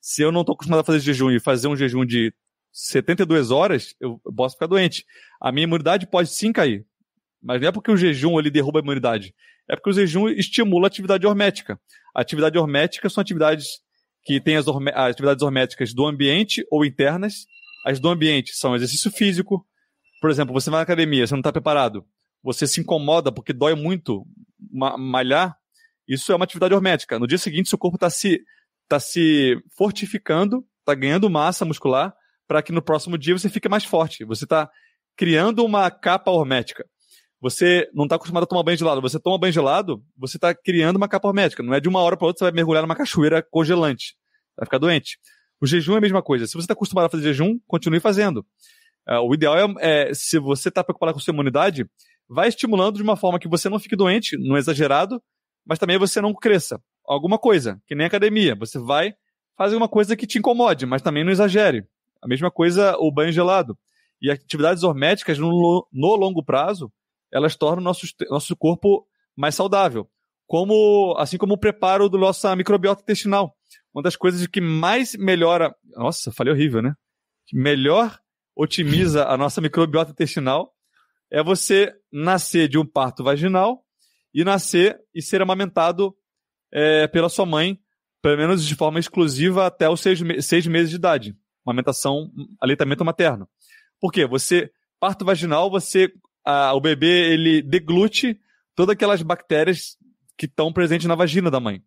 Se eu não estou acostumado a fazer jejum e fazer um jejum de 72 horas, eu posso ficar doente. A minha imunidade pode sim cair. Mas não é porque o jejum ele derruba a imunidade. É porque o jejum estimula a atividade hormética. A atividade hormética são atividades que têm as, horme... as atividades horméticas do ambiente ou internas. As do ambiente são exercício físico. Por exemplo, você vai na academia, você não está preparado você se incomoda porque dói muito malhar, isso é uma atividade hormética. No dia seguinte, seu corpo está se, tá se fortificando, está ganhando massa muscular, para que no próximo dia você fique mais forte. Você está criando uma capa hormética. Você não está acostumado a tomar banho gelado. Você toma banho gelado, você está criando uma capa hormética. Não é de uma hora para outra você vai mergulhar numa cachoeira congelante. Vai ficar doente. O jejum é a mesma coisa. Se você está acostumado a fazer jejum, continue fazendo. Uh, o ideal é, é se você está preocupado com sua imunidade, vai estimulando de uma forma que você não fique doente, não exagerado, mas também você não cresça. Alguma coisa, que nem academia. Você vai fazer uma coisa que te incomode, mas também não exagere. A mesma coisa o banho gelado. E atividades horméticas no, no longo prazo, elas tornam nosso, nosso corpo mais saudável. Como, assim como o preparo da nossa microbiota intestinal. Uma das coisas que mais melhora. Nossa, falei horrível, né? Que melhor otimiza a nossa microbiota intestinal é você nascer de um parto vaginal e nascer e ser amamentado é, pela sua mãe, pelo menos de forma exclusiva, até os seis, seis meses de idade. Amamentação, aleitamento materno. Por quê? Você, parto vaginal, você, a, o bebê, ele deglute todas aquelas bactérias que estão presentes na vagina da mãe.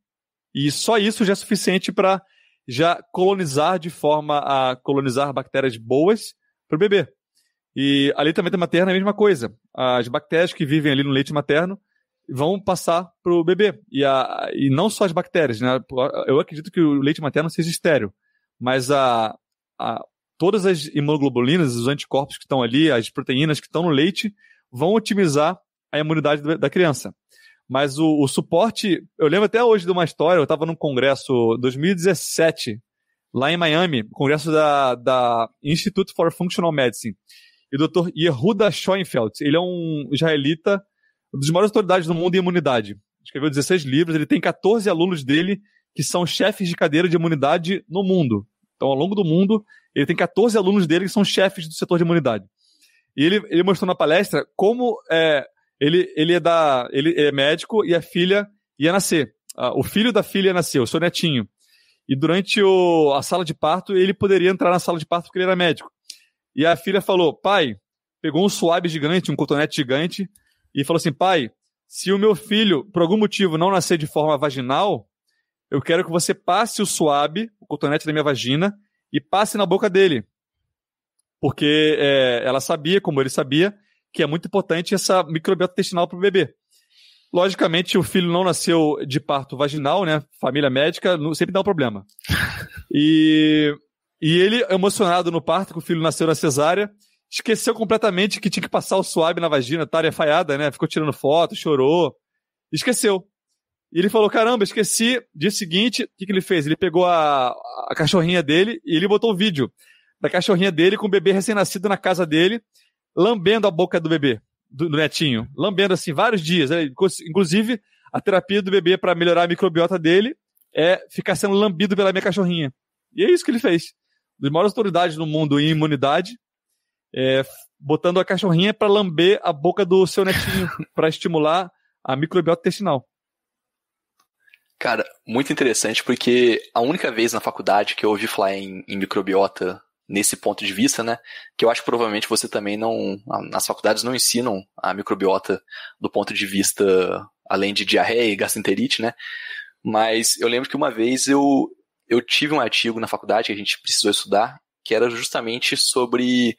E só isso já é suficiente para já colonizar de forma a colonizar bactérias boas para o bebê. E a leite materna é a mesma coisa. As bactérias que vivem ali no leite materno vão passar para o bebê. E, a, e não só as bactérias, né? Eu acredito que o leite materno seja estéreo, mas a, a, todas as imunoglobulinas, os anticorpos que estão ali, as proteínas que estão no leite, vão otimizar a imunidade da criança. Mas o, o suporte, eu lembro até hoje de uma história, eu estava num congresso 2017, lá em Miami, congresso da, da Institute for Functional Medicine e o Dr. Yehuda Schoenfeld. Ele é um israelita, uma das maiores autoridades do mundo em imunidade. Escreveu 16 livros, ele tem 14 alunos dele que são chefes de cadeira de imunidade no mundo. Então, ao longo do mundo, ele tem 14 alunos dele que são chefes do setor de imunidade. E ele, ele mostrou na palestra como é, ele, ele, é da, ele é médico e a filha ia nascer. Ah, o filho da filha ia nascer, o seu netinho. E durante o, a sala de parto, ele poderia entrar na sala de parto porque ele era médico. E a filha falou: pai, pegou um suave gigante, um cotonete gigante, e falou assim: pai, se o meu filho, por algum motivo, não nascer de forma vaginal, eu quero que você passe o suave, o cotonete da minha vagina, e passe na boca dele. Porque é, ela sabia, como ele sabia, que é muito importante essa microbiota intestinal para o bebê. Logicamente, o filho não nasceu de parto vaginal, né? Família médica sempre dá um problema. E e ele, emocionado no parto, que o filho nasceu na cesárea, esqueceu completamente que tinha que passar o suave na vagina, tá, falhada, né? Ficou tirando foto, chorou. Esqueceu. E ele falou: caramba, esqueci. Dia seguinte, o que, que ele fez? Ele pegou a, a cachorrinha dele e ele botou o um vídeo da cachorrinha dele com o bebê recém-nascido na casa dele, lambendo a boca do bebê, do, do netinho. Lambendo assim vários dias. Inclusive, a terapia do bebê para melhorar a microbiota dele é ficar sendo lambido pela minha cachorrinha. E é isso que ele fez das maiores autoridades no mundo em imunidade, é, botando a cachorrinha para lamber a boca do seu netinho, para estimular a microbiota intestinal. Cara, muito interessante, porque a única vez na faculdade que eu ouvi falar em, em microbiota nesse ponto de vista, né? Que eu acho que provavelmente você também não. Nas faculdades não ensinam a microbiota do ponto de vista além de diarreia e gastroenterite, né? Mas eu lembro que uma vez eu, eu tive um artigo na faculdade que a gente precisou estudar, que era justamente sobre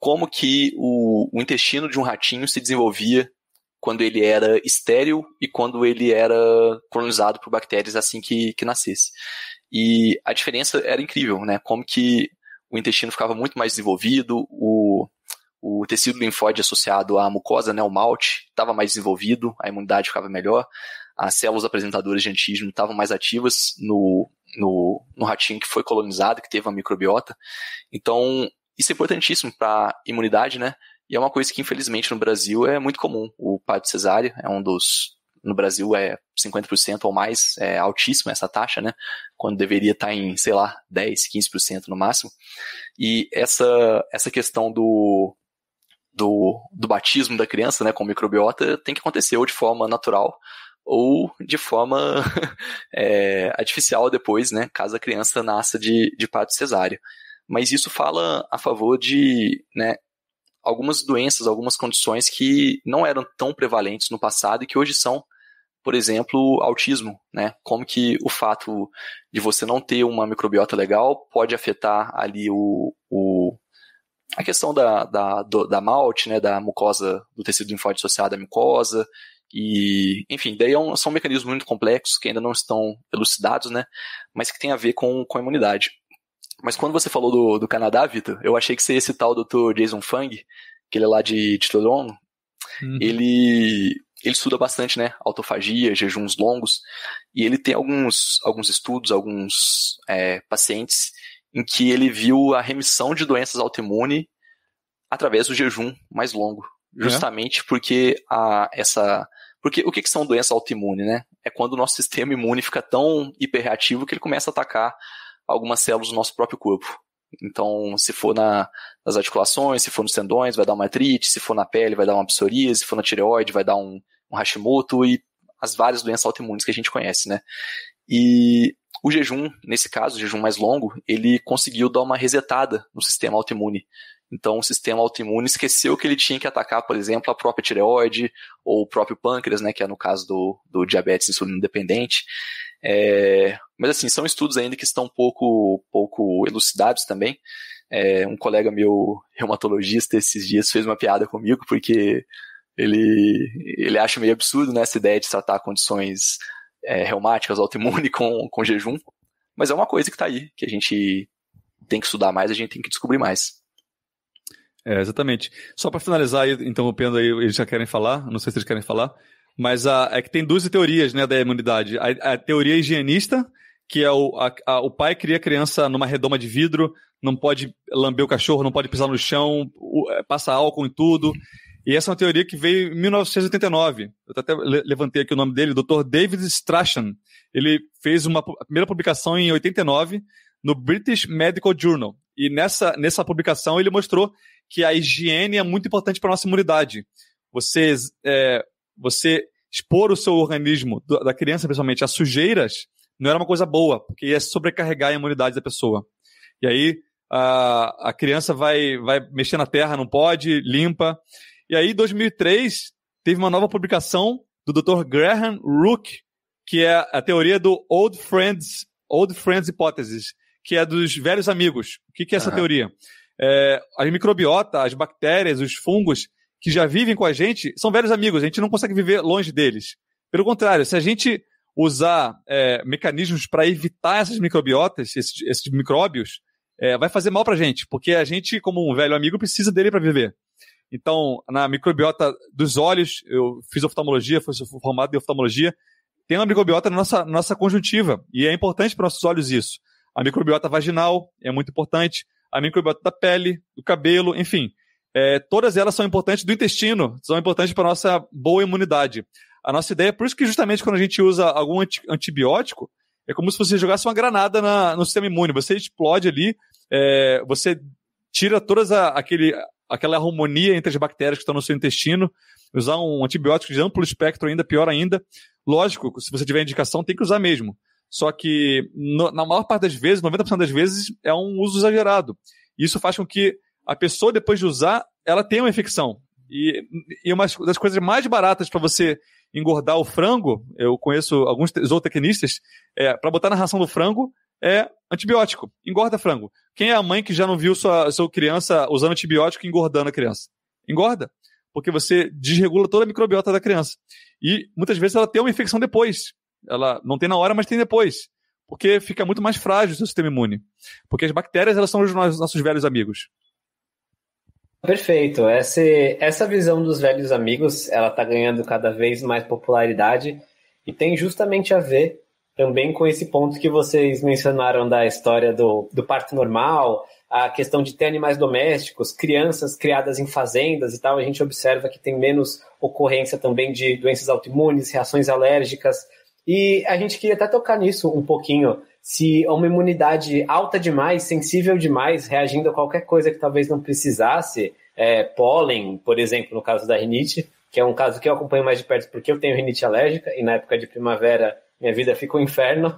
como que o, o intestino de um ratinho se desenvolvia quando ele era estéril e quando ele era colonizado por bactérias assim que, que nascesse. E a diferença era incrível, né? Como que o intestino ficava muito mais desenvolvido, o, o tecido linfóide associado à mucosa, né, o malte, estava mais desenvolvido, a imunidade ficava melhor, as células apresentadoras de antígeno estavam mais ativas no, no, no ratinho que foi colonizado, que teve uma microbiota. Então, isso é importantíssimo para a imunidade, né? E é uma coisa que, infelizmente, no Brasil é muito comum. O parto cesárea é um dos. No Brasil é 50% ou mais, é altíssima essa taxa, né? Quando deveria estar tá em, sei lá, 10%, 15% no máximo. E essa, essa questão do, do, do batismo da criança né, com microbiota tem que acontecer ou de forma natural ou de forma é, artificial depois, né, caso a criança nasça de, de parto cesáreo. Mas isso fala a favor de né, algumas doenças, algumas condições que não eram tão prevalentes no passado e que hoje são, por exemplo, autismo, né? Como que o fato de você não ter uma microbiota legal pode afetar ali o, o a questão da, da, do, da malte, né? Da mucosa, do tecido linfóide associado à mucosa e, enfim, daí é são mecanismos muito complexos que ainda não estão elucidados, né? Mas que tem a ver com, com a imunidade. Mas quando você falou do, do Canadá, Vitor, eu achei que você ia citar o Dr. Jason Fung, que ele é lá de, de Toronto. Uhum. Ele, ele estuda bastante, né? Autofagia, jejuns longos. E ele tem alguns, alguns estudos, alguns é, pacientes, em que ele viu a remissão de doenças autoimunes através do jejum mais longo é. justamente é. porque a, essa porque o que, que são doenças autoimunes, né? É quando o nosso sistema imune fica tão hiperreativo que ele começa a atacar algumas células do nosso próprio corpo. Então, se for na, nas articulações, se for nos tendões, vai dar uma artrite, se for na pele, vai dar uma psoríase, se for na tireoide, vai dar um, um Hashimoto e as várias doenças autoimunes que a gente conhece, né? E o jejum, nesse caso, o jejum mais longo, ele conseguiu dar uma resetada no sistema autoimune. Então, o sistema autoimune esqueceu que ele tinha que atacar, por exemplo, a própria tireoide ou o próprio pâncreas, né, que é no caso do, do diabetes insulino dependente. É, mas, assim, são estudos ainda que estão pouco, pouco elucidados também. É, um colega meu, reumatologista, esses dias fez uma piada comigo, porque ele, ele acha meio absurdo né, essa ideia de tratar condições é, reumáticas, autoimune com, com jejum. Mas é uma coisa que está aí, que a gente tem que estudar mais, a gente tem que descobrir mais. É, exatamente. Só para finalizar, interrompendo aí, eles já querem falar, não sei se eles querem falar, mas a, é que tem duas teorias né, da imunidade. A, a teoria higienista, que é o, a, a, o pai cria a criança numa redoma de vidro, não pode lamber o cachorro, não pode pisar no chão, é, passa álcool em tudo. E essa é uma teoria que veio em 1989. Eu até levantei aqui o nome dele, Dr. David Strachan. Ele fez uma a primeira publicação em 89 no British Medical Journal. E nessa, nessa publicação ele mostrou que a higiene é muito importante para nossa imunidade. Você, é, você expor o seu organismo, da criança principalmente, a sujeiras, não era uma coisa boa, porque ia sobrecarregar a imunidade da pessoa. E aí a, a criança vai, vai mexer na terra, não pode, limpa. E aí, em 2003, teve uma nova publicação do Dr. Graham Rook, que é a teoria do Old Friends, Old Friends Hypothesis, que é dos velhos amigos. O que, que é essa uhum. teoria? É, a microbiota, as bactérias, os fungos que já vivem com a gente são velhos amigos, a gente não consegue viver longe deles. Pelo contrário, se a gente usar é, mecanismos para evitar essas microbiotas, esses, esses micróbios, é, vai fazer mal para a gente, porque a gente, como um velho amigo, precisa dele para viver. Então, na microbiota dos olhos, eu fiz oftalmologia, fui formado em oftalmologia, tem uma microbiota na nossa, nossa conjuntiva, e é importante para nossos olhos isso. A microbiota vaginal é muito importante, a microbiota da pele, do cabelo, enfim. É, todas elas são importantes do intestino, são importantes para a nossa boa imunidade. A nossa ideia é por isso que justamente quando a gente usa algum anti antibiótico, é como se você jogasse uma granada na, no sistema imune. Você explode ali, é, você tira todas aquele, aquela harmonia entre as bactérias que estão no seu intestino. Usar um antibiótico de amplo espectro ainda pior ainda. Lógico, se você tiver indicação, tem que usar mesmo. Só que, no, na maior parte das vezes, 90% das vezes, é um uso exagerado. Isso faz com que a pessoa, depois de usar, ela tenha uma infecção. E, e uma das coisas mais baratas para você engordar o frango, eu conheço alguns zootecnistas, é, para botar na ração do frango é antibiótico. Engorda frango. Quem é a mãe que já não viu sua, sua criança usando antibiótico e engordando a criança? Engorda. Porque você desregula toda a microbiota da criança. E muitas vezes ela tem uma infecção depois. Ela não tem na hora, mas tem depois. Porque fica muito mais frágil o seu sistema imune. Porque as bactérias, elas são os nossos velhos amigos. Perfeito. Essa, essa visão dos velhos amigos, ela está ganhando cada vez mais popularidade e tem justamente a ver também com esse ponto que vocês mencionaram da história do, do parto normal, a questão de ter animais domésticos, crianças criadas em fazendas e tal, a gente observa que tem menos ocorrência também de doenças autoimunes, reações alérgicas, e a gente queria até tocar nisso um pouquinho. Se é uma imunidade alta demais, sensível demais, reagindo a qualquer coisa que talvez não precisasse, é, pólen, por exemplo, no caso da rinite, que é um caso que eu acompanho mais de perto porque eu tenho rinite alérgica e na época de primavera minha vida fica um inferno.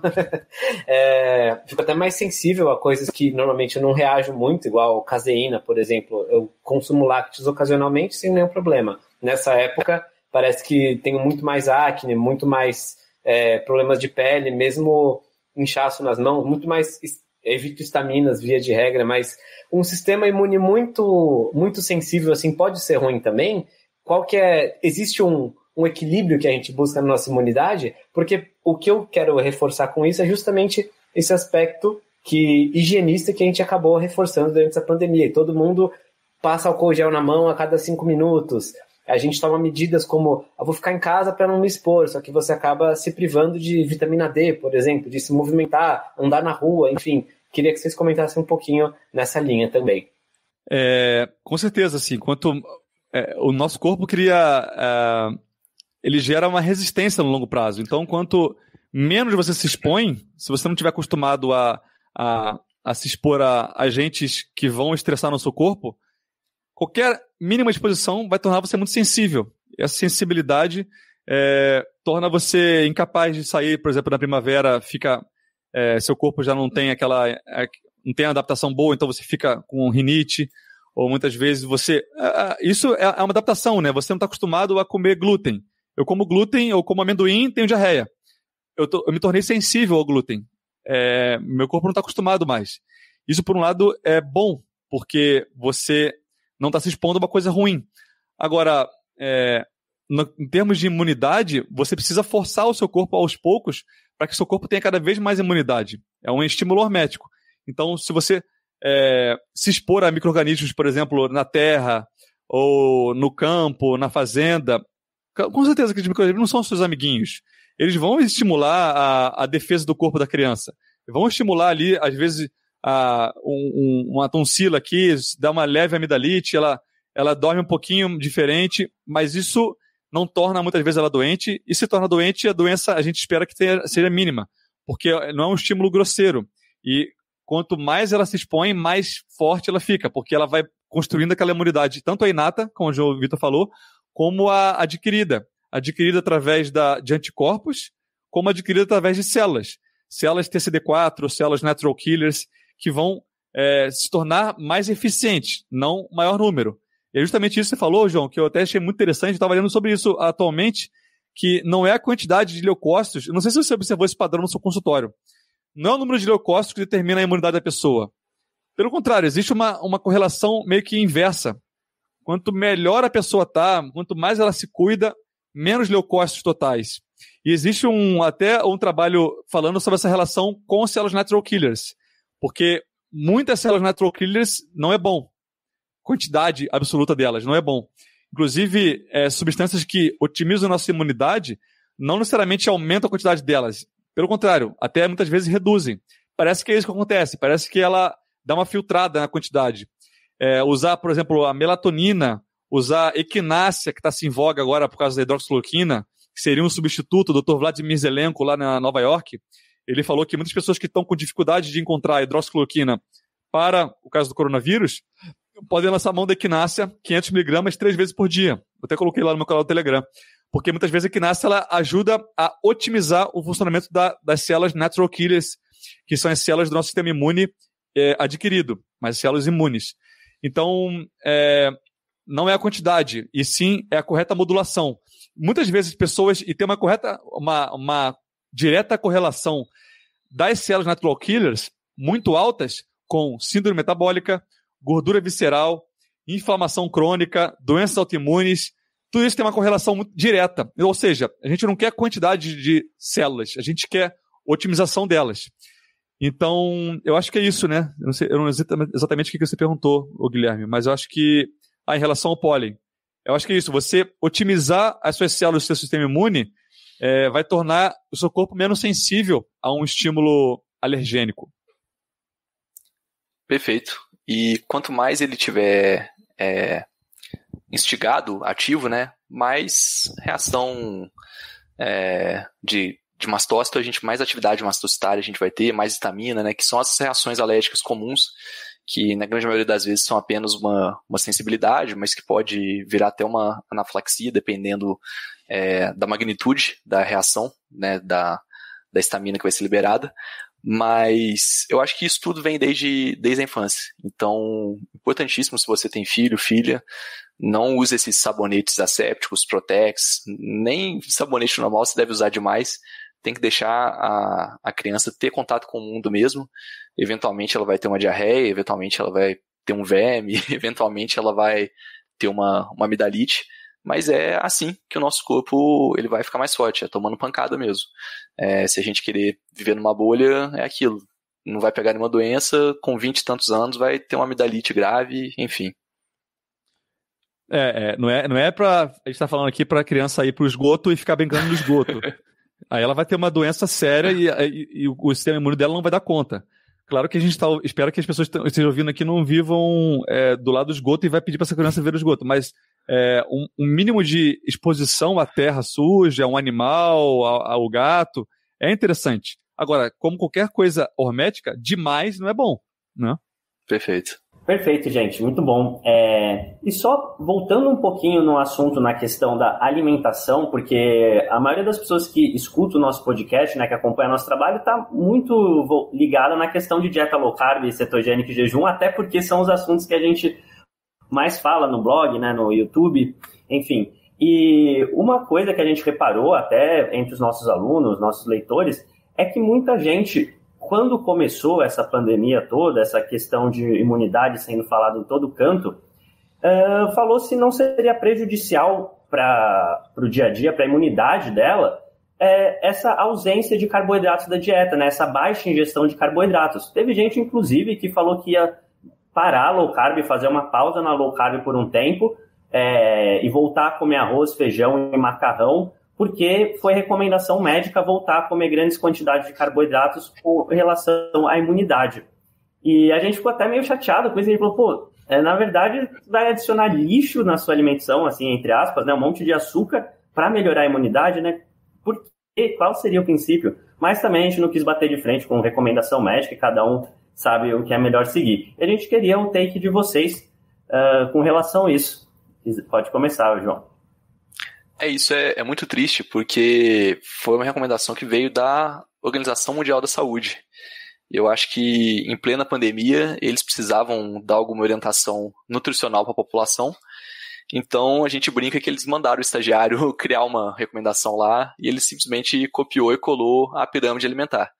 é, fico até mais sensível a coisas que normalmente eu não reajo muito, igual caseína, por exemplo. Eu consumo lácteos ocasionalmente sem nenhum problema. Nessa época, parece que tenho muito mais acne, muito mais é, problemas de pele, mesmo inchaço nas mãos, muito mais evito estaminas via de regra, mas um sistema imune muito muito sensível assim pode ser ruim também. Qual que é existe um, um equilíbrio que a gente busca na nossa imunidade? Porque o que eu quero reforçar com isso é justamente esse aspecto que higienista que a gente acabou reforçando durante essa pandemia. E todo mundo passa álcool gel na mão a cada cinco minutos, a gente toma medidas como eu vou ficar em casa para não me expor, só que você acaba se privando de vitamina D, por exemplo, de se movimentar, andar na rua, enfim. Queria que vocês comentassem um pouquinho nessa linha também. É, com certeza, assim, quanto é, o nosso corpo cria, é, ele gera uma resistência no longo prazo. Então, quanto menos você se expõe, se você não tiver acostumado a, a, a se expor a agentes que vão estressar no seu corpo, qualquer mínima exposição vai tornar você muito sensível. E essa sensibilidade é, torna você incapaz de sair, por exemplo, na primavera, fica é, seu corpo já não tem aquela é, não tem adaptação boa, então você fica com rinite ou muitas vezes você isso é, é uma adaptação, né? Você não está acostumado a comer glúten. Eu como glúten, eu como amendoim, tenho diarreia. Eu, tô, eu me tornei sensível ao glúten. É, meu corpo não está acostumado mais. Isso por um lado é bom, porque você não está se expondo a uma coisa ruim. Agora, é, no, em termos de imunidade, você precisa forçar o seu corpo aos poucos para que o seu corpo tenha cada vez mais imunidade. É um estímulo hormético. Então, se você é, se expor a micro-organismos, por exemplo, na terra, ou no campo, na fazenda, com certeza que os micro não são seus amiguinhos. Eles vão estimular a, a defesa do corpo da criança. Vão estimular ali, às vezes, a, um, uma tonsila aqui, dá uma leve amidalite, ela, ela dorme um pouquinho diferente, mas isso não torna muitas vezes ela doente, e se torna doente, a doença a gente espera que tenha, seja mínima, porque não é um estímulo grosseiro. E quanto mais ela se expõe, mais forte ela fica, porque ela vai construindo aquela imunidade, tanto a inata, como o João Vitor falou, como a adquirida. Adquirida através da, de anticorpos, como adquirida através de células. Células TCD4, células natural killers que vão é, se tornar mais eficientes, não maior número. E é justamente isso que você falou, João, que eu até achei muito interessante, estava lendo sobre isso atualmente, que não é a quantidade de leucócitos, não sei se você observou esse padrão no seu consultório, não é o número de leucócitos que determina a imunidade da pessoa. Pelo contrário, existe uma, uma correlação meio que inversa. Quanto melhor a pessoa está, quanto mais ela se cuida, menos leucócitos totais. E existe um, até um trabalho falando sobre essa relação com células natural killers, porque muitas células killers não é bom. Quantidade absoluta delas não é bom. Inclusive, é, substâncias que otimizam nossa imunidade não necessariamente aumentam a quantidade delas. Pelo contrário, até muitas vezes reduzem. Parece que é isso que acontece. Parece que ela dá uma filtrada na quantidade. É, usar, por exemplo, a melatonina, usar equinácea, que está se em voga agora por causa da hidroxiloquina, que seria um substituto do Dr. Vladimir Zelenko lá na Nova York, ele falou que muitas pessoas que estão com dificuldade de encontrar hidroxicloroquina para o caso do coronavírus podem lançar mão da equinácea 500mg três vezes por dia. Eu até coloquei lá no meu canal do Telegram. Porque muitas vezes a equinácea ela ajuda a otimizar o funcionamento da, das células natural killers, que são as células do nosso sistema imune é, adquirido, mas células imunes. Então, é, não é a quantidade, e sim é a correta modulação. Muitas vezes pessoas, e tem uma correta, uma, uma direta correlação das células natural killers muito altas com síndrome metabólica, gordura visceral, inflamação crônica, doenças autoimunes. Tudo isso tem uma correlação muito direta. Ou seja, a gente não quer quantidade de células, a gente quer otimização delas. Então, eu acho que é isso, né? Eu não sei, eu não sei exatamente o que você perguntou, Guilherme, mas eu acho que ah, em relação ao pólen. Eu acho que é isso, você otimizar as suas células do seu sistema imune é, vai tornar o seu corpo menos sensível a um estímulo alergênico. Perfeito. E quanto mais ele tiver é, instigado, ativo, né, mais reação é, de, de mastócito, a gente mais atividade mastocitária a gente vai ter, mais histamina, né, que são as reações alérgicas comuns que na grande maioria das vezes são apenas uma, uma sensibilidade, mas que pode virar até uma anaflaxia, dependendo é, da magnitude da reação, né, da estamina que vai ser liberada. Mas eu acho que isso tudo vem desde, desde a infância. Então, importantíssimo se você tem filho, filha, não use esses sabonetes assépticos, Protex, nem sabonete normal você deve usar demais, tem que deixar a, a criança ter contato com o mundo mesmo. Eventualmente ela vai ter uma diarreia, eventualmente ela vai ter um verme, eventualmente ela vai ter uma, uma amidalite, mas é assim que o nosso corpo ele vai ficar mais forte, é tomando pancada mesmo. É, se a gente querer viver numa bolha, é aquilo. Não vai pegar nenhuma doença, com 20 e tantos anos vai ter uma amidalite grave, enfim. É, é, não é, não é pra. A gente tá falando aqui pra criança ir pro esgoto e ficar brincando no esgoto. Aí ela vai ter uma doença séria e, e, e o sistema imune dela não vai dar conta. Claro que a gente tá, espera que as pessoas que estejam ouvindo aqui não vivam é, do lado do esgoto e vai pedir para essa criança ver o esgoto, mas é, um, um, mínimo de exposição à terra suja, a um animal, ao, ao gato, é interessante. Agora, como qualquer coisa hormética, demais não é bom, né? Perfeito. Perfeito, gente, muito bom. É... E só voltando um pouquinho no assunto, na questão da alimentação, porque a maioria das pessoas que escuta o nosso podcast, né, que acompanha nosso trabalho, está muito ligada na questão de dieta low carb, cetogênico, e jejum, até porque são os assuntos que a gente mais fala no blog, né, no YouTube, enfim. E uma coisa que a gente reparou até entre os nossos alunos, nossos leitores, é que muita gente quando começou essa pandemia toda, essa questão de imunidade sendo falada em todo canto, uh, falou se não seria prejudicial para o dia a dia, para a imunidade dela, é, essa ausência de carboidratos da dieta, né? essa baixa ingestão de carboidratos. Teve gente, inclusive, que falou que ia parar a low carb, fazer uma pausa na low carb por um tempo é, e voltar a comer arroz, feijão e macarrão porque foi recomendação médica voltar a comer grandes quantidades de carboidratos com relação à imunidade. E a gente ficou até meio chateado com isso, a gente falou, pô, é, na verdade, vai adicionar lixo na sua alimentação, assim, entre aspas, né, um monte de açúcar para melhorar a imunidade, né? Por quê? Qual seria o princípio? Mas também a gente não quis bater de frente com recomendação médica, cada um sabe o que é melhor seguir. E a gente queria um take de vocês uh, com relação a isso. Pode começar, João. É isso, é, é muito triste, porque foi uma recomendação que veio da Organização Mundial da Saúde. Eu acho que em plena pandemia eles precisavam dar alguma orientação nutricional para a população. Então a gente brinca que eles mandaram o estagiário criar uma recomendação lá e ele simplesmente copiou e colou a pirâmide alimentar.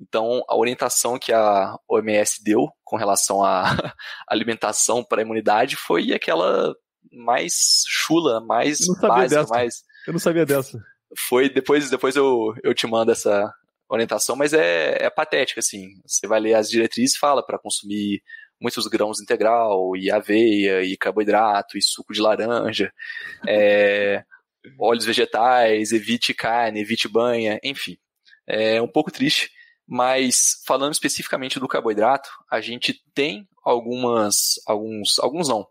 Então a orientação que a OMS deu com relação à alimentação para a imunidade foi aquela mais chula, mais básica, mais. Eu não sabia dessa. Foi, depois, depois eu, eu te mando essa orientação, mas é, é patética, assim. Você vai ler as diretrizes fala para consumir muitos grãos integral, e aveia, e carboidrato, e suco de laranja, é, óleos vegetais, evite carne, evite banha, enfim. É um pouco triste, mas falando especificamente do carboidrato, a gente tem algumas, alguns, alguns não,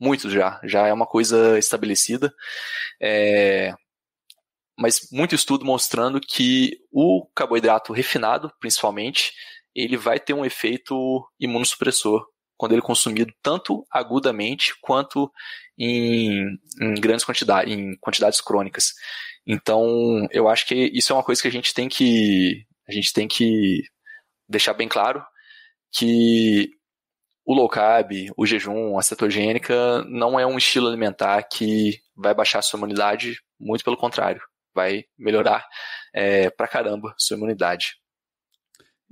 muitos já, já é uma coisa estabelecida. É, mas muito estudo mostrando que o carboidrato refinado, principalmente, ele vai ter um efeito imunossupressor quando ele é consumido tanto agudamente quanto em, em grandes quantidades, em quantidades crônicas. Então, eu acho que isso é uma coisa que a gente tem que a gente tem que deixar bem claro que o low carb, o jejum, a cetogênica não é um estilo alimentar que vai baixar a sua imunidade, muito pelo contrário, vai melhorar é, pra caramba a sua imunidade.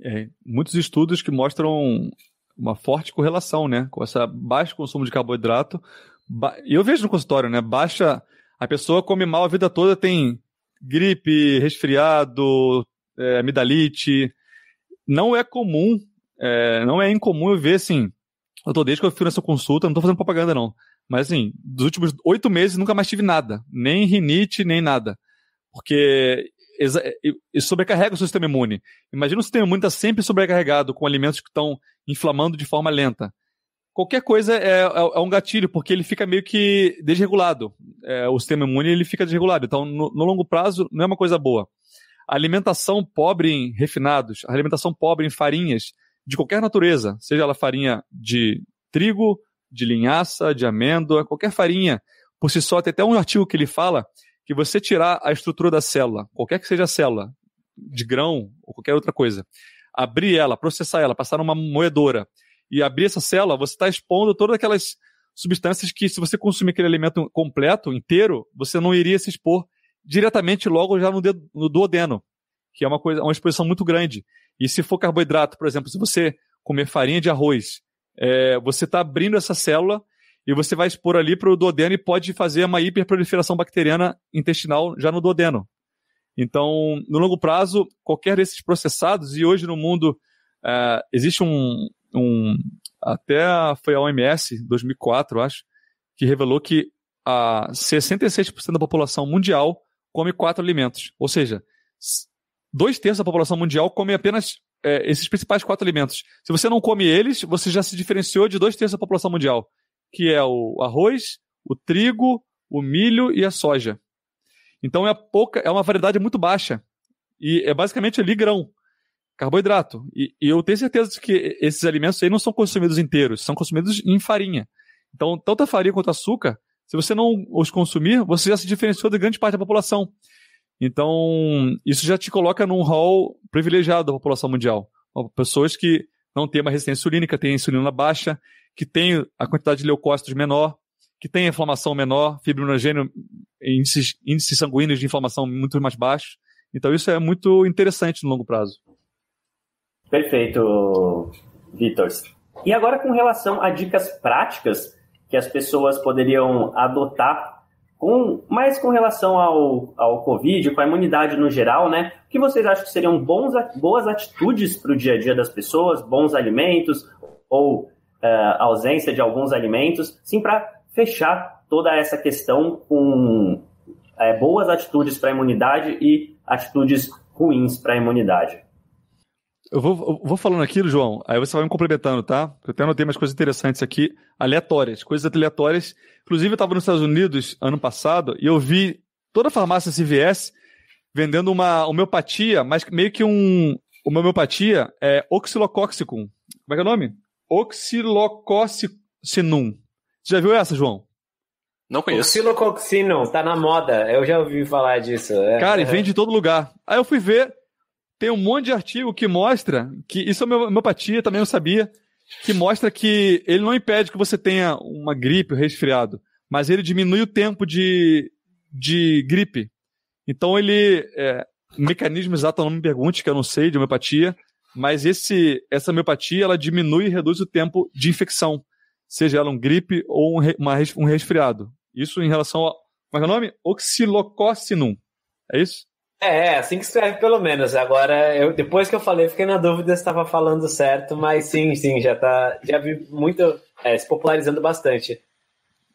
É, muitos estudos que mostram uma forte correlação, né, com essa baixo consumo de carboidrato. Ba... Eu vejo no consultório, né, baixa a pessoa come mal a vida toda, tem gripe, resfriado, é, amidalite. Não é comum, é, não é incomum eu ver assim eu tô desde que eu fui nessa consulta, não tô fazendo propaganda não, mas assim, dos últimos oito meses nunca mais tive nada, nem rinite, nem nada, porque isso sobrecarrega o seu sistema imune. Imagina o sistema imune está sempre sobrecarregado com alimentos que estão inflamando de forma lenta. Qualquer coisa é, é, é, um gatilho, porque ele fica meio que desregulado. É, o sistema imune ele fica desregulado. Então, no, no longo prazo, não é uma coisa boa. A alimentação pobre em refinados, a alimentação pobre em farinhas, de qualquer natureza, seja ela farinha de trigo, de linhaça, de amêndoa, qualquer farinha, por si só, tem até um artigo que ele fala que você tirar a estrutura da célula, qualquer que seja a célula, de grão ou qualquer outra coisa, abrir ela, processar ela, passar numa moedora e abrir essa célula, você está expondo todas aquelas substâncias que, se você consumir aquele alimento completo, inteiro, você não iria se expor diretamente logo já no, dedo, no duodeno, que é uma coisa, uma exposição muito grande. E se for carboidrato, por exemplo, se você comer farinha de arroz, é, você está abrindo essa célula e você vai expor ali para o duodeno e pode fazer uma hiperproliferação bacteriana intestinal já no duodeno. Então, no longo prazo, qualquer desses processados, e hoje no mundo é, existe um, um, Até foi a OMS, 2004, acho, que revelou que a 66% da população mundial come quatro alimentos. Ou seja, dois terços da população mundial come apenas é, esses principais quatro alimentos. Se você não come eles, você já se diferenciou de dois terços da população mundial, que é o arroz, o trigo, o milho e a soja. Então é pouca, é uma variedade muito baixa. E é basicamente ali grão, carboidrato. E, e eu tenho certeza de que esses alimentos aí não são consumidos inteiros, são consumidos em farinha. Então, tanto a farinha quanto o açúcar, se você não os consumir, você já se diferenciou de grande parte da população. Então, isso já te coloca num rol privilegiado da população mundial. Pessoas que não têm uma resistência insulínica, têm insulina baixa, que têm a quantidade de leucócitos menor, que têm inflamação menor, fibrinogênio, índices, índices sanguíneos de inflamação muito mais baixos. Então, isso é muito interessante no longo prazo. Perfeito, Vitor. E agora, com relação a dicas práticas que as pessoas poderiam adotar com, mas com relação ao, ao Covid, com a imunidade no geral, né? O que vocês acham que seriam bons, boas atitudes para o dia a dia das pessoas, bons alimentos ou uh, ausência de alguns alimentos, sim, para fechar toda essa questão com é, boas atitudes para a imunidade e atitudes ruins para a imunidade. Eu vou, eu vou falando aquilo, João, aí você vai me complementando, tá? Eu até anotei umas coisas interessantes aqui, aleatórias, coisas aleatórias. Inclusive, eu estava nos Estados Unidos ano passado e eu vi toda a farmácia CVS vendendo uma homeopatia, mas meio que um. Uma homeopatia é oxilocóxicum. Como é que é o nome? Oxilococcinum. Você já viu essa, João? Não conheço. Oxilococcinum, tá na moda. Eu já ouvi falar disso. É. Cara, e vende em todo lugar. Aí eu fui ver, tem um monte de artigo que mostra que isso é homeopatia, também eu sabia, que mostra que ele não impede que você tenha uma gripe, um resfriado, mas ele diminui o tempo de, de gripe. Então ele é, o mecanismo exato não me pergunte, que eu não sei de homeopatia, mas esse essa homeopatia ela diminui e reduz o tempo de infecção, seja ela um gripe ou um, uma, um resfriado. Isso em relação a como é, é o nome? Oxilocócinum. É isso? É, assim que escreve pelo menos. Agora, eu, depois que eu falei, fiquei na dúvida se estava falando certo, mas sim, sim, já tá. Já vi muito. É, se popularizando bastante.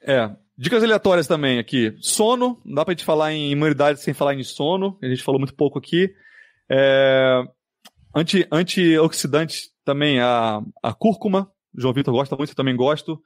É. Dicas aleatórias também aqui. Sono, não dá pra gente falar em imunidade sem falar em sono, a gente falou muito pouco aqui. É, anti, antioxidante também, a, a cúrcuma, o João Vitor gosta muito, eu também gosto.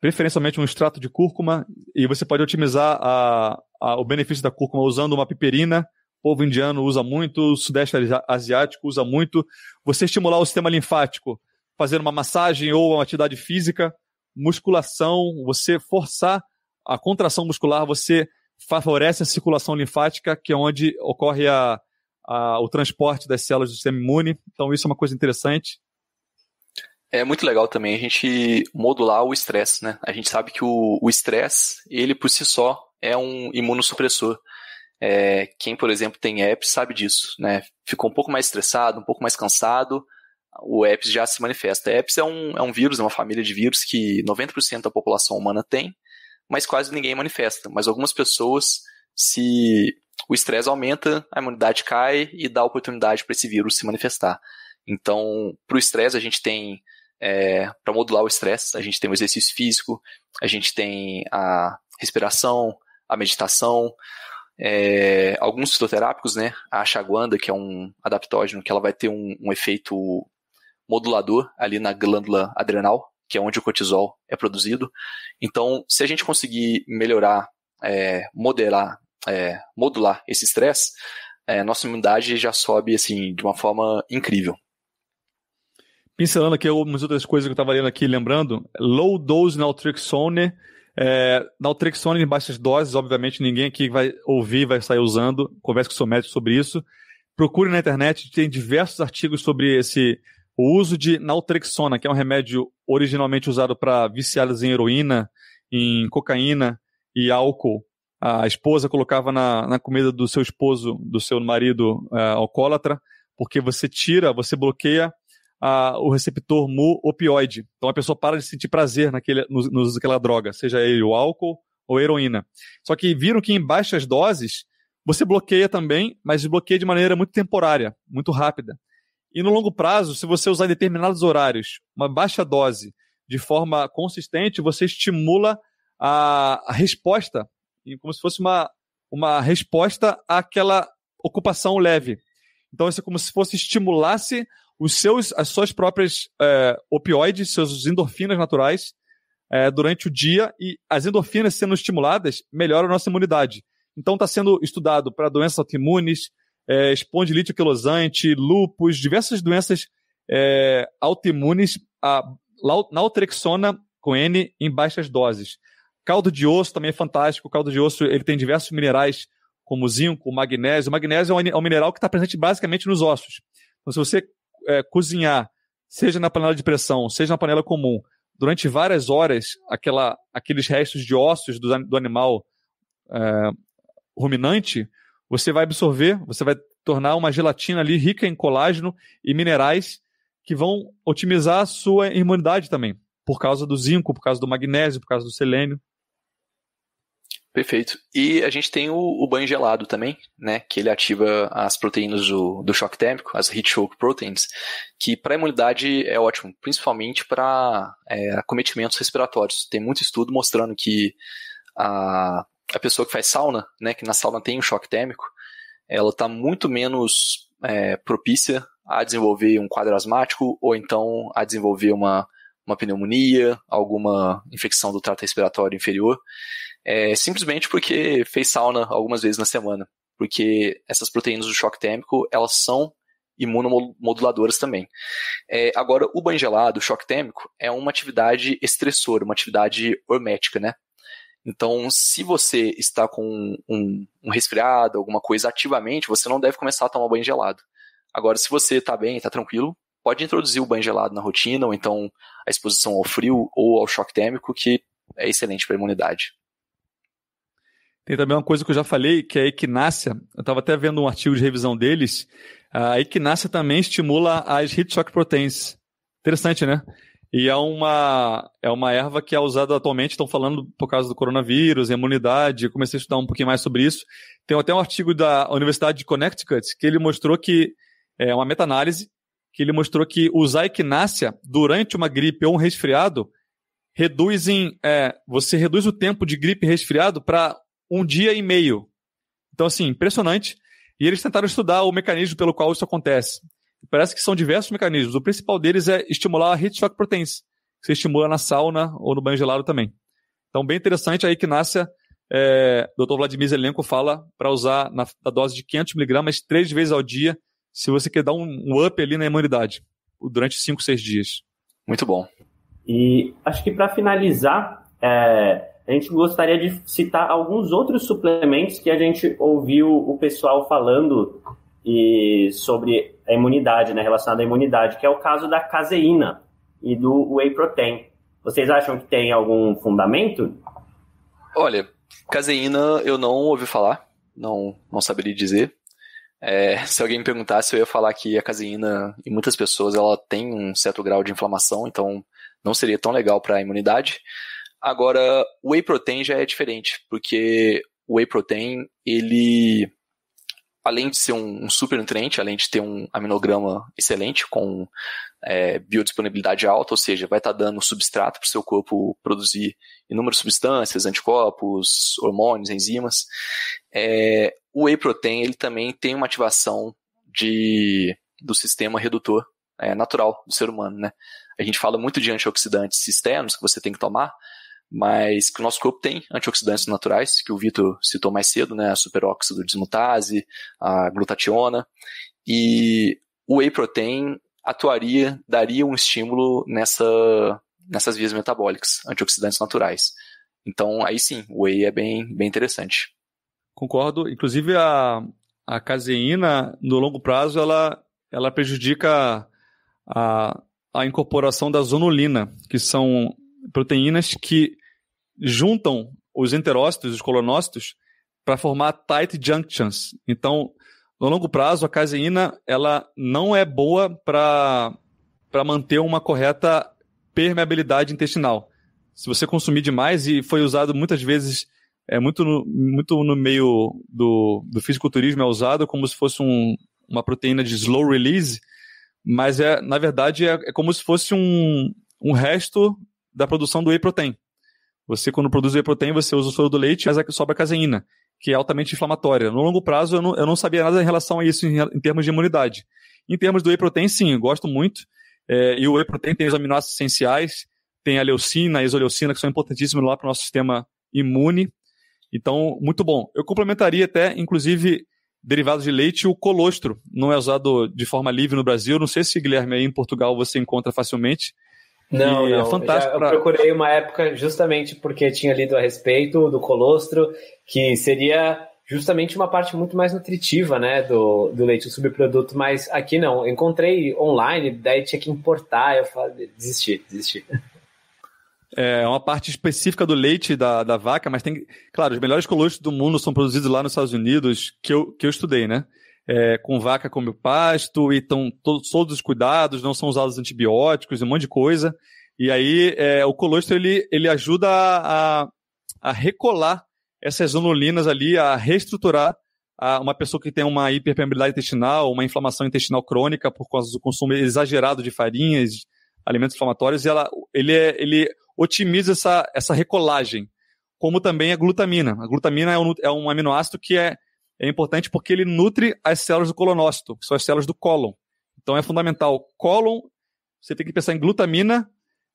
Preferencialmente um extrato de cúrcuma, e você pode otimizar a, a o benefício da cúrcuma usando uma piperina, povo indiano usa muito, o sudeste asiático usa muito. Você estimular o sistema linfático fazendo uma massagem ou uma atividade física, musculação, você forçar a contração muscular, você favorece a circulação linfática, que é onde ocorre a, a, o transporte das células do sistema imune. Então, isso é uma coisa interessante. É muito legal também a gente modular o estresse, né? A gente sabe que o estresse, ele por si só, é um imunossupressor. É, quem, por exemplo, tem apps sabe disso, né? Ficou um pouco mais estressado, um pouco mais cansado, o apps já se manifesta. A apps é um, é um vírus, é uma família de vírus que 90% da população humana tem, mas quase ninguém manifesta. Mas algumas pessoas, se o estresse aumenta, a imunidade cai e dá oportunidade para esse vírus se manifestar. Então, para o estresse, a gente tem, é, para modular o estresse, a gente tem o exercício físico, a gente tem a respiração, a meditação, é, alguns fitoterápicos, né? A chaguanda, que é um adaptógeno, que ela vai ter um, um efeito modulador ali na glândula adrenal, que é onde o cortisol é produzido. Então, se a gente conseguir melhorar, é, moderar, é, modular esse estresse, é, nossa imunidade já sobe assim de uma forma incrível. Pincelando aqui algumas outras coisas que eu estava lendo aqui, lembrando, low dose naltrexone é, em baixas doses, obviamente, ninguém aqui vai ouvir, vai sair usando. Converse com o seu médico sobre isso. Procure na internet, tem diversos artigos sobre esse o uso de naltrexona, que é um remédio originalmente usado para viciados em heroína, em cocaína e álcool. A esposa colocava na, na comida do seu esposo, do seu marido é, alcoólatra, porque você tira, você bloqueia a, o receptor mu-opioide. Então a pessoa para de sentir prazer naquele, no, no uso daquela droga, seja ele o álcool ou heroína. Só que viram que em baixas doses você bloqueia também, mas bloqueia de maneira muito temporária, muito rápida. E no longo prazo, se você usar em determinados horários uma baixa dose de forma consistente, você estimula a, a resposta, como se fosse uma, uma resposta àquela ocupação leve. Então, isso é como se fosse estimulasse os seus, as suas próprias é, opioides, suas endorfinas naturais é, durante o dia e as endorfinas sendo estimuladas melhoram a nossa imunidade. Então está sendo estudado para doenças autoimunes, é, espondilite anquilosante, lupus, diversas doenças é, autoimunes, a naltrexona com N em baixas doses. Caldo de osso também é fantástico. O caldo de osso ele tem diversos minerais, como zinco, magnésio. O magnésio é um, é um mineral que está presente basicamente nos ossos. Então, se você é, cozinhar, seja na panela de pressão, seja na panela comum, durante várias horas, aquela, aqueles restos de ossos do, do animal é, ruminante, você vai absorver, você vai tornar uma gelatina ali rica em colágeno e minerais que vão otimizar a sua imunidade também, por causa do zinco, por causa do magnésio, por causa do selênio. Perfeito. E a gente tem o, o, banho gelado também, né? Que ele ativa as proteínas do, do choque térmico, as heat shock proteins, que para a imunidade é ótimo, principalmente para é, acometimentos respiratórios. Tem muito estudo mostrando que a, a pessoa que faz sauna, né? Que na sauna tem um choque térmico, ela está muito menos é, propícia a desenvolver um quadro asmático ou então a desenvolver uma, uma pneumonia, alguma infecção do trato respiratório inferior é, simplesmente porque fez sauna algumas vezes na semana. Porque essas proteínas do choque térmico, elas são imunomoduladoras também. É, agora, o banho gelado, o choque térmico, é uma atividade estressora, uma atividade hormética, né? Então, se você está com um, um resfriado, alguma coisa ativamente, você não deve começar a tomar banho gelado. Agora, se você está bem, está tranquilo, pode introduzir o banho gelado na rotina, ou então a exposição ao frio ou ao choque térmico, que é excelente para a imunidade. Tem também uma coisa que eu já falei, que é a equinácea. Eu estava até vendo um artigo de revisão deles. A equinácea também estimula as heat shock proteins. Interessante, né? E é uma, é uma erva que é usada atualmente, estão falando por causa do coronavírus, imunidade. Eu comecei a estudar um pouquinho mais sobre isso. Tem até um artigo da Universidade de Connecticut que ele mostrou que, é uma meta-análise, que ele mostrou que usar equinácea durante uma gripe ou um resfriado reduzem, é, você reduz o tempo de gripe resfriado para um dia e meio. Então, assim, impressionante. E eles tentaram estudar o mecanismo pelo qual isso acontece. Parece que são diversos mecanismos. O principal deles é estimular a heat shock proteins, que você estimula na sauna ou no banho gelado também. Então, bem interessante aí que nasce. É, Dr. Vladimir Zelenko fala para usar na, na, dose de 500mg três vezes ao dia, se você quer dar um, um up ali na imunidade, durante 5, 6 dias. Muito bom. E acho que para finalizar, é, a gente gostaria de citar alguns outros suplementos que a gente ouviu o pessoal falando e sobre a imunidade, né, relacionado à imunidade, que é o caso da caseína e do whey protein. Vocês acham que tem algum fundamento? Olha, caseína eu não ouvi falar, não, não saberia dizer. É, se alguém me perguntasse, eu ia falar que a caseína, em muitas pessoas, ela tem um certo grau de inflamação, então não seria tão legal para a imunidade. Agora, o whey protein já é diferente, porque o whey protein, ele além de ser um, um super nutriente, além de ter um aminograma excelente, com é, biodisponibilidade alta, ou seja, vai estar tá dando substrato para o seu corpo produzir inúmeras substâncias, anticorpos, hormônios, enzimas. É, o whey protein ele também tem uma ativação de, do sistema redutor é, natural do ser humano. Né? A gente fala muito de antioxidantes externos que você tem que tomar, mas que o nosso corpo tem antioxidantes naturais, que o Vitor citou mais cedo, né, a superóxido desmutase, a glutationa, e o whey protein atuaria, daria um estímulo nessa, nessas vias metabólicas, antioxidantes naturais. Então, aí sim, o whey é bem, bem interessante. Concordo, inclusive a, a caseína, no longo prazo, ela, ela prejudica a, a incorporação da zonulina, que são proteínas que juntam os enterócitos, os colonócitos, para formar tight junctions. Então, no longo prazo, a caseína ela não é boa para manter uma correta permeabilidade intestinal. Se você consumir demais, e foi usado muitas vezes, é muito no, muito no meio do, do fisiculturismo, é usado como se fosse um, uma proteína de slow release, mas é na verdade é, é como se fosse um, um resto da produção do whey protein. Você, quando produz whey protein, você usa o soro do leite, mas é sobe a caseína, que é altamente inflamatória. No longo prazo, eu não, eu não sabia nada em relação a isso em, em termos de imunidade. Em termos do whey protein, sim, eu gosto muito. É, e o whey protein tem os aminoácidos essenciais, tem a leucina, a isoleucina, que são importantíssimos lá para o nosso sistema imune. Então, muito bom. Eu complementaria até, inclusive, derivados de leite, o colostro. Não é usado de forma livre no Brasil. Não sei se, Guilherme, aí em Portugal você encontra facilmente. Não, e é não. É fantástico. Eu, eu procurei uma época justamente porque tinha lido a respeito do colostro, que seria justamente uma parte muito mais nutritiva, né, do, do leite, o subproduto, mas aqui não. Encontrei online, daí tinha que importar, eu falei, desisti, desisti. É, é uma parte específica do leite da, da vaca, mas tem. Claro, os melhores colostros do mundo são produzidos lá nos Estados Unidos, que eu, que eu estudei, né? é, com vaca como pasto e estão todos, todos os cuidados, não são usados antibióticos, um monte de coisa. E aí é, o colostro ele, ele ajuda a, a recolar essas zonulinas ali, a reestruturar a uma pessoa que tem uma hiperpermeabilidade intestinal, uma inflamação intestinal crônica por causa do consumo exagerado de farinhas, alimentos inflamatórios, e ela, ele, é, ele otimiza essa, essa recolagem, como também a glutamina. A glutamina é um, é um aminoácido que é é importante porque ele nutre as células do colonócito, que são as células do cólon. Então é fundamental. Cólon, você tem que pensar em glutamina,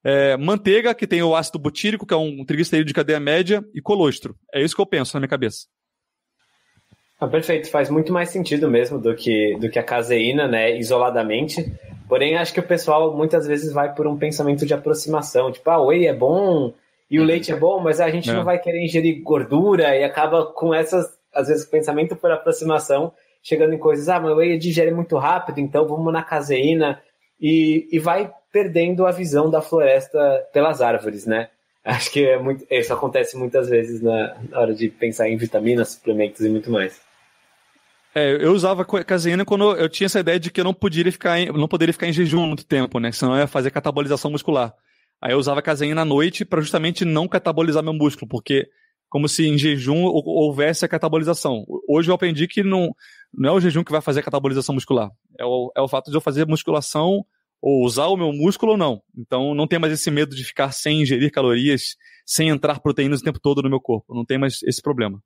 é, manteiga, que tem o ácido butírico, que é um triglicerídeo de cadeia média, e colostro. É isso que eu penso na minha cabeça. Ah, perfeito, faz muito mais sentido mesmo do que, do que a caseína, né, isoladamente. Porém, acho que o pessoal muitas vezes vai por um pensamento de aproximação, tipo, ah, o whey é bom e o leite é bom, mas a gente é. não vai querer ingerir gordura e acaba com essas às vezes, o pensamento por aproximação, chegando em coisas, ah, mas o whey digere muito rápido, então vamos na caseína, e, e vai perdendo a visão da floresta pelas árvores, né? Acho que é muito, isso acontece muitas vezes na, na hora de pensar em vitaminas, suplementos e muito mais. É, eu usava caseína quando eu tinha essa ideia de que eu não poderia ficar em, não poderia ficar em jejum muito tempo, né? Senão eu ia fazer catabolização muscular. Aí eu usava caseína à noite para justamente não catabolizar meu músculo, porque como se em jejum houvesse a catabolização. Hoje eu aprendi que não, não é o jejum que vai fazer a catabolização muscular. É o, é o fato de eu fazer musculação ou usar o meu músculo ou não. Então não tem mais esse medo de ficar sem ingerir calorias, sem entrar proteínas o tempo todo no meu corpo. Não tem mais esse problema.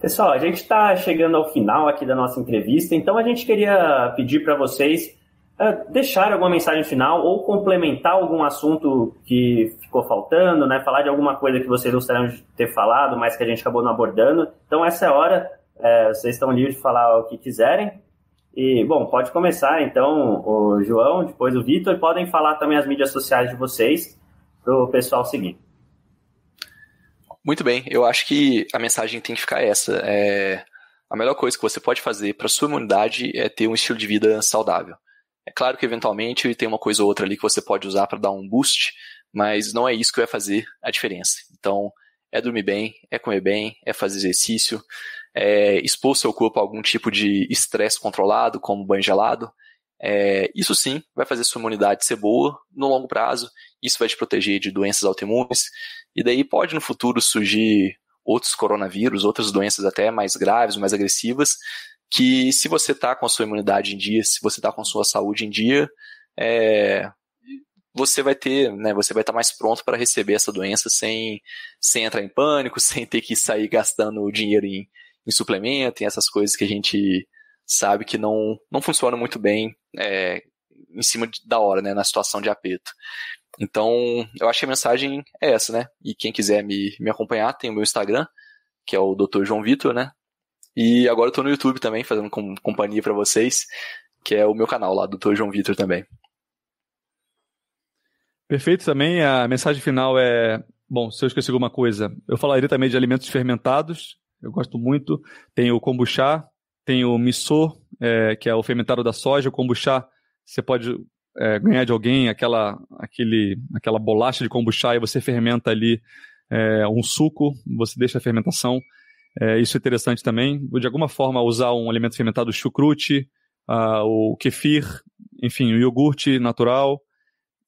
Pessoal, a gente está chegando ao final aqui da nossa entrevista, então a gente queria pedir para vocês ah, deixar alguma mensagem final ou complementar algum assunto que ficou faltando, né? Falar de alguma coisa que vocês gostariam de ter falado, mas que a gente acabou não abordando. Então, essa é a hora. É, vocês estão livres de falar o que quiserem. E, bom, pode começar, então, o João, depois o Vitor. Podem falar também as mídias sociais de vocês para o pessoal seguir. Muito bem, eu acho que a mensagem tem que ficar essa. É, a melhor coisa que você pode fazer para sua imunidade é ter um estilo de vida saudável. É claro que eventualmente tem uma coisa ou outra ali que você pode usar para dar um boost, mas não é isso que vai fazer a diferença. Então, é dormir bem, é comer bem, é fazer exercício, é expor seu corpo a algum tipo de estresse controlado, como banho gelado. É, isso sim vai fazer sua imunidade ser boa no longo prazo, isso vai te proteger de doenças autoimunes, e daí pode no futuro surgir outros coronavírus, outras doenças até mais graves, mais agressivas, que se você está com a sua imunidade em dia, se você está com a sua saúde em dia, é, você vai ter, né, você vai estar tá mais pronto para receber essa doença sem, sem entrar em pânico, sem ter que sair gastando dinheiro em, em suplemento, em essas coisas que a gente sabe que não, não funcionam muito bem é, em cima de, da hora, né, na situação de aperto. Então, eu acho que a mensagem é essa, né? E quem quiser me, me acompanhar, tem o meu Instagram, que é o Dr. João Vitor, né? E agora eu tô no YouTube também, fazendo com, companhia para vocês, que é o meu canal lá, do Dr. João Vitor também. Perfeito também. A mensagem final é. Bom, se eu esqueci alguma coisa, eu falaria também de alimentos fermentados, eu gosto muito. Tem o kombucha, tem o miso, é, que é o fermentado da soja. O kombucha, você pode é, ganhar de alguém aquela, aquele, aquela bolacha de kombucha e você fermenta ali é, um suco, você deixa a fermentação. É, isso é interessante também. De alguma forma, usar um alimento fermentado chucrute, uh, o kefir, enfim, o iogurte natural,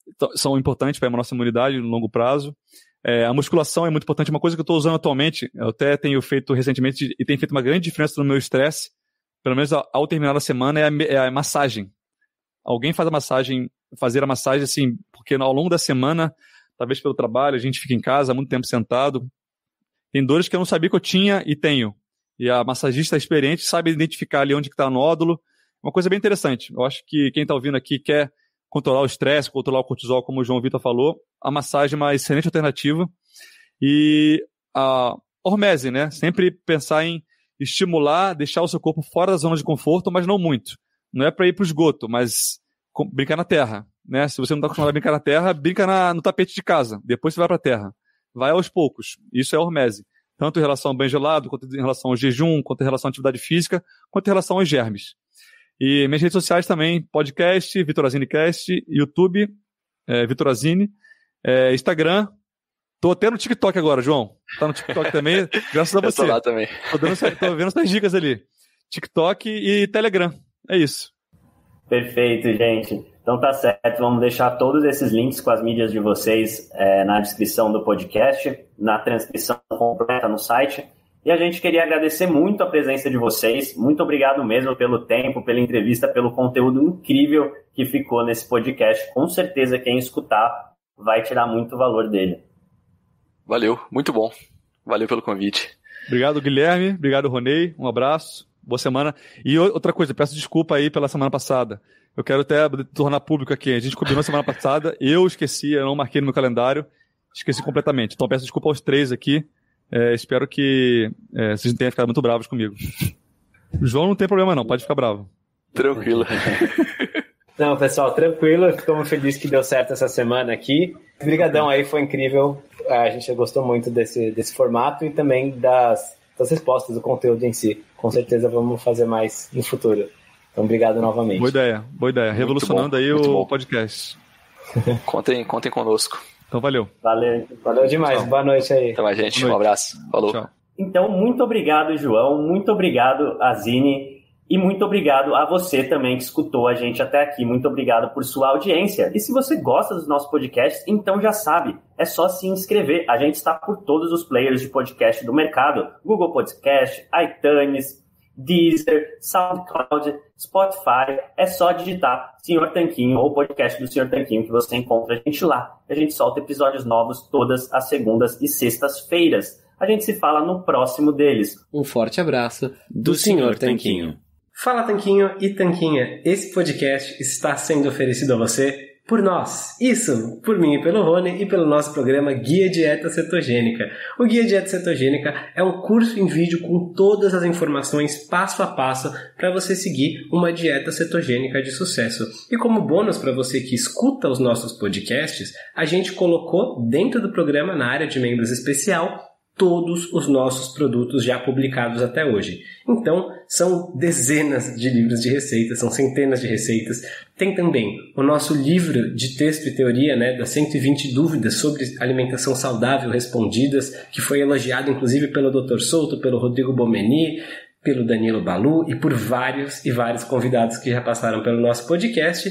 então, são importantes para a nossa imunidade no longo prazo. É, a musculação é muito importante. Uma coisa que eu estou usando atualmente, eu até tenho feito recentemente e tem feito uma grande diferença no meu estresse, pelo menos ao terminar a semana, é a, é a massagem. Alguém faz a massagem, fazer a massagem assim, porque ao longo da semana, talvez pelo trabalho, a gente fica em casa muito tempo sentado, tem dores que eu não sabia que eu tinha e tenho. E a massagista experiente sabe identificar ali onde está o nódulo. É uma coisa bem interessante. Eu acho que quem está ouvindo aqui quer controlar o estresse, controlar o cortisol, como o João Vitor falou. A massagem é uma excelente alternativa. E a hormese, né? Sempre pensar em estimular, deixar o seu corpo fora da zona de conforto, mas não muito. Não é para ir para o esgoto, mas brincar na terra. Né? Se você não está acostumado a brincar na terra, brinca na, no tapete de casa. Depois você vai para a terra vai aos poucos. Isso é hormese. Tanto em relação ao bem gelado, quanto em relação ao jejum, quanto em relação à atividade física, quanto em relação aos germes. E minhas redes sociais também, podcast, VitorazineCast, YouTube, é, Vitorazine, é, Instagram, Tô até no TikTok agora, João. Tá no TikTok também, graças a você. Eu tô lá também. Tô, dando, tô vendo essas dicas ali. TikTok e Telegram. É isso. Perfeito, gente. Então tá certo, vamos deixar todos esses links com as mídias de vocês é, na descrição do podcast, na transcrição completa no site. E a gente queria agradecer muito a presença de vocês. Muito obrigado mesmo pelo tempo, pela entrevista, pelo conteúdo incrível que ficou nesse podcast. Com certeza quem escutar vai tirar muito valor dele. Valeu, muito bom. Valeu pelo convite. Obrigado, Guilherme. Obrigado, Ronei. Um abraço. Boa semana. E outra coisa, peço desculpa aí pela semana passada. Eu quero até tornar público aqui. A gente combinou semana passada, eu esqueci, eu não marquei no meu calendário, esqueci completamente. Então peço desculpa aos três aqui. É, espero que é, vocês não tenham ficado muito bravos comigo. João não tem problema não, pode ficar bravo. Tranquilo. Não, pessoal, tranquilo. Ficamos felizes que deu certo essa semana aqui. Obrigadão aí, foi incrível. A gente gostou muito desse, desse formato e também das das respostas, do conteúdo em si. Com certeza vamos fazer mais no futuro. Então, obrigado novamente. Boa ideia, boa ideia. Revolucionando aí o bom. podcast. Contem, contem conosco. Então, valeu. Valeu, valeu demais. Tchau. Boa noite aí. Até mais, gente. Um abraço. Falou. Tchau. Então, muito obrigado, João. Muito obrigado, Azine. E muito obrigado a você também que escutou a gente até aqui. Muito obrigado por sua audiência. E se você gosta dos nossos podcasts, então já sabe, é só se inscrever. A gente está por todos os players de podcast do mercado: Google Podcast, iTunes, Deezer, SoundCloud, Spotify. É só digitar Senhor Tanquinho ou podcast do Senhor Tanquinho que você encontra a gente lá. A gente solta episódios novos todas as segundas e sextas-feiras. A gente se fala no próximo deles. Um forte abraço do, do Senhor Tanquinho. Tanquinho. Fala Tanquinho e Tanquinha, esse podcast está sendo oferecido a você por nós. Isso, por mim e pelo Rony e pelo nosso programa Guia Dieta Cetogênica. O Guia Dieta Cetogênica é um curso em vídeo com todas as informações passo a passo para você seguir uma dieta cetogênica de sucesso. E como bônus para você que escuta os nossos podcasts, a gente colocou dentro do programa na área de membros especial todos os nossos produtos já publicados até hoje. Então, são dezenas de livros de receitas, são centenas de receitas. Tem também o nosso livro de texto e teoria, né, das 120 dúvidas sobre alimentação saudável respondidas, que foi elogiado inclusive pelo Dr. Souto, pelo Rodrigo Bomeni, pelo Danilo Balu e por vários e vários convidados que já passaram pelo nosso podcast.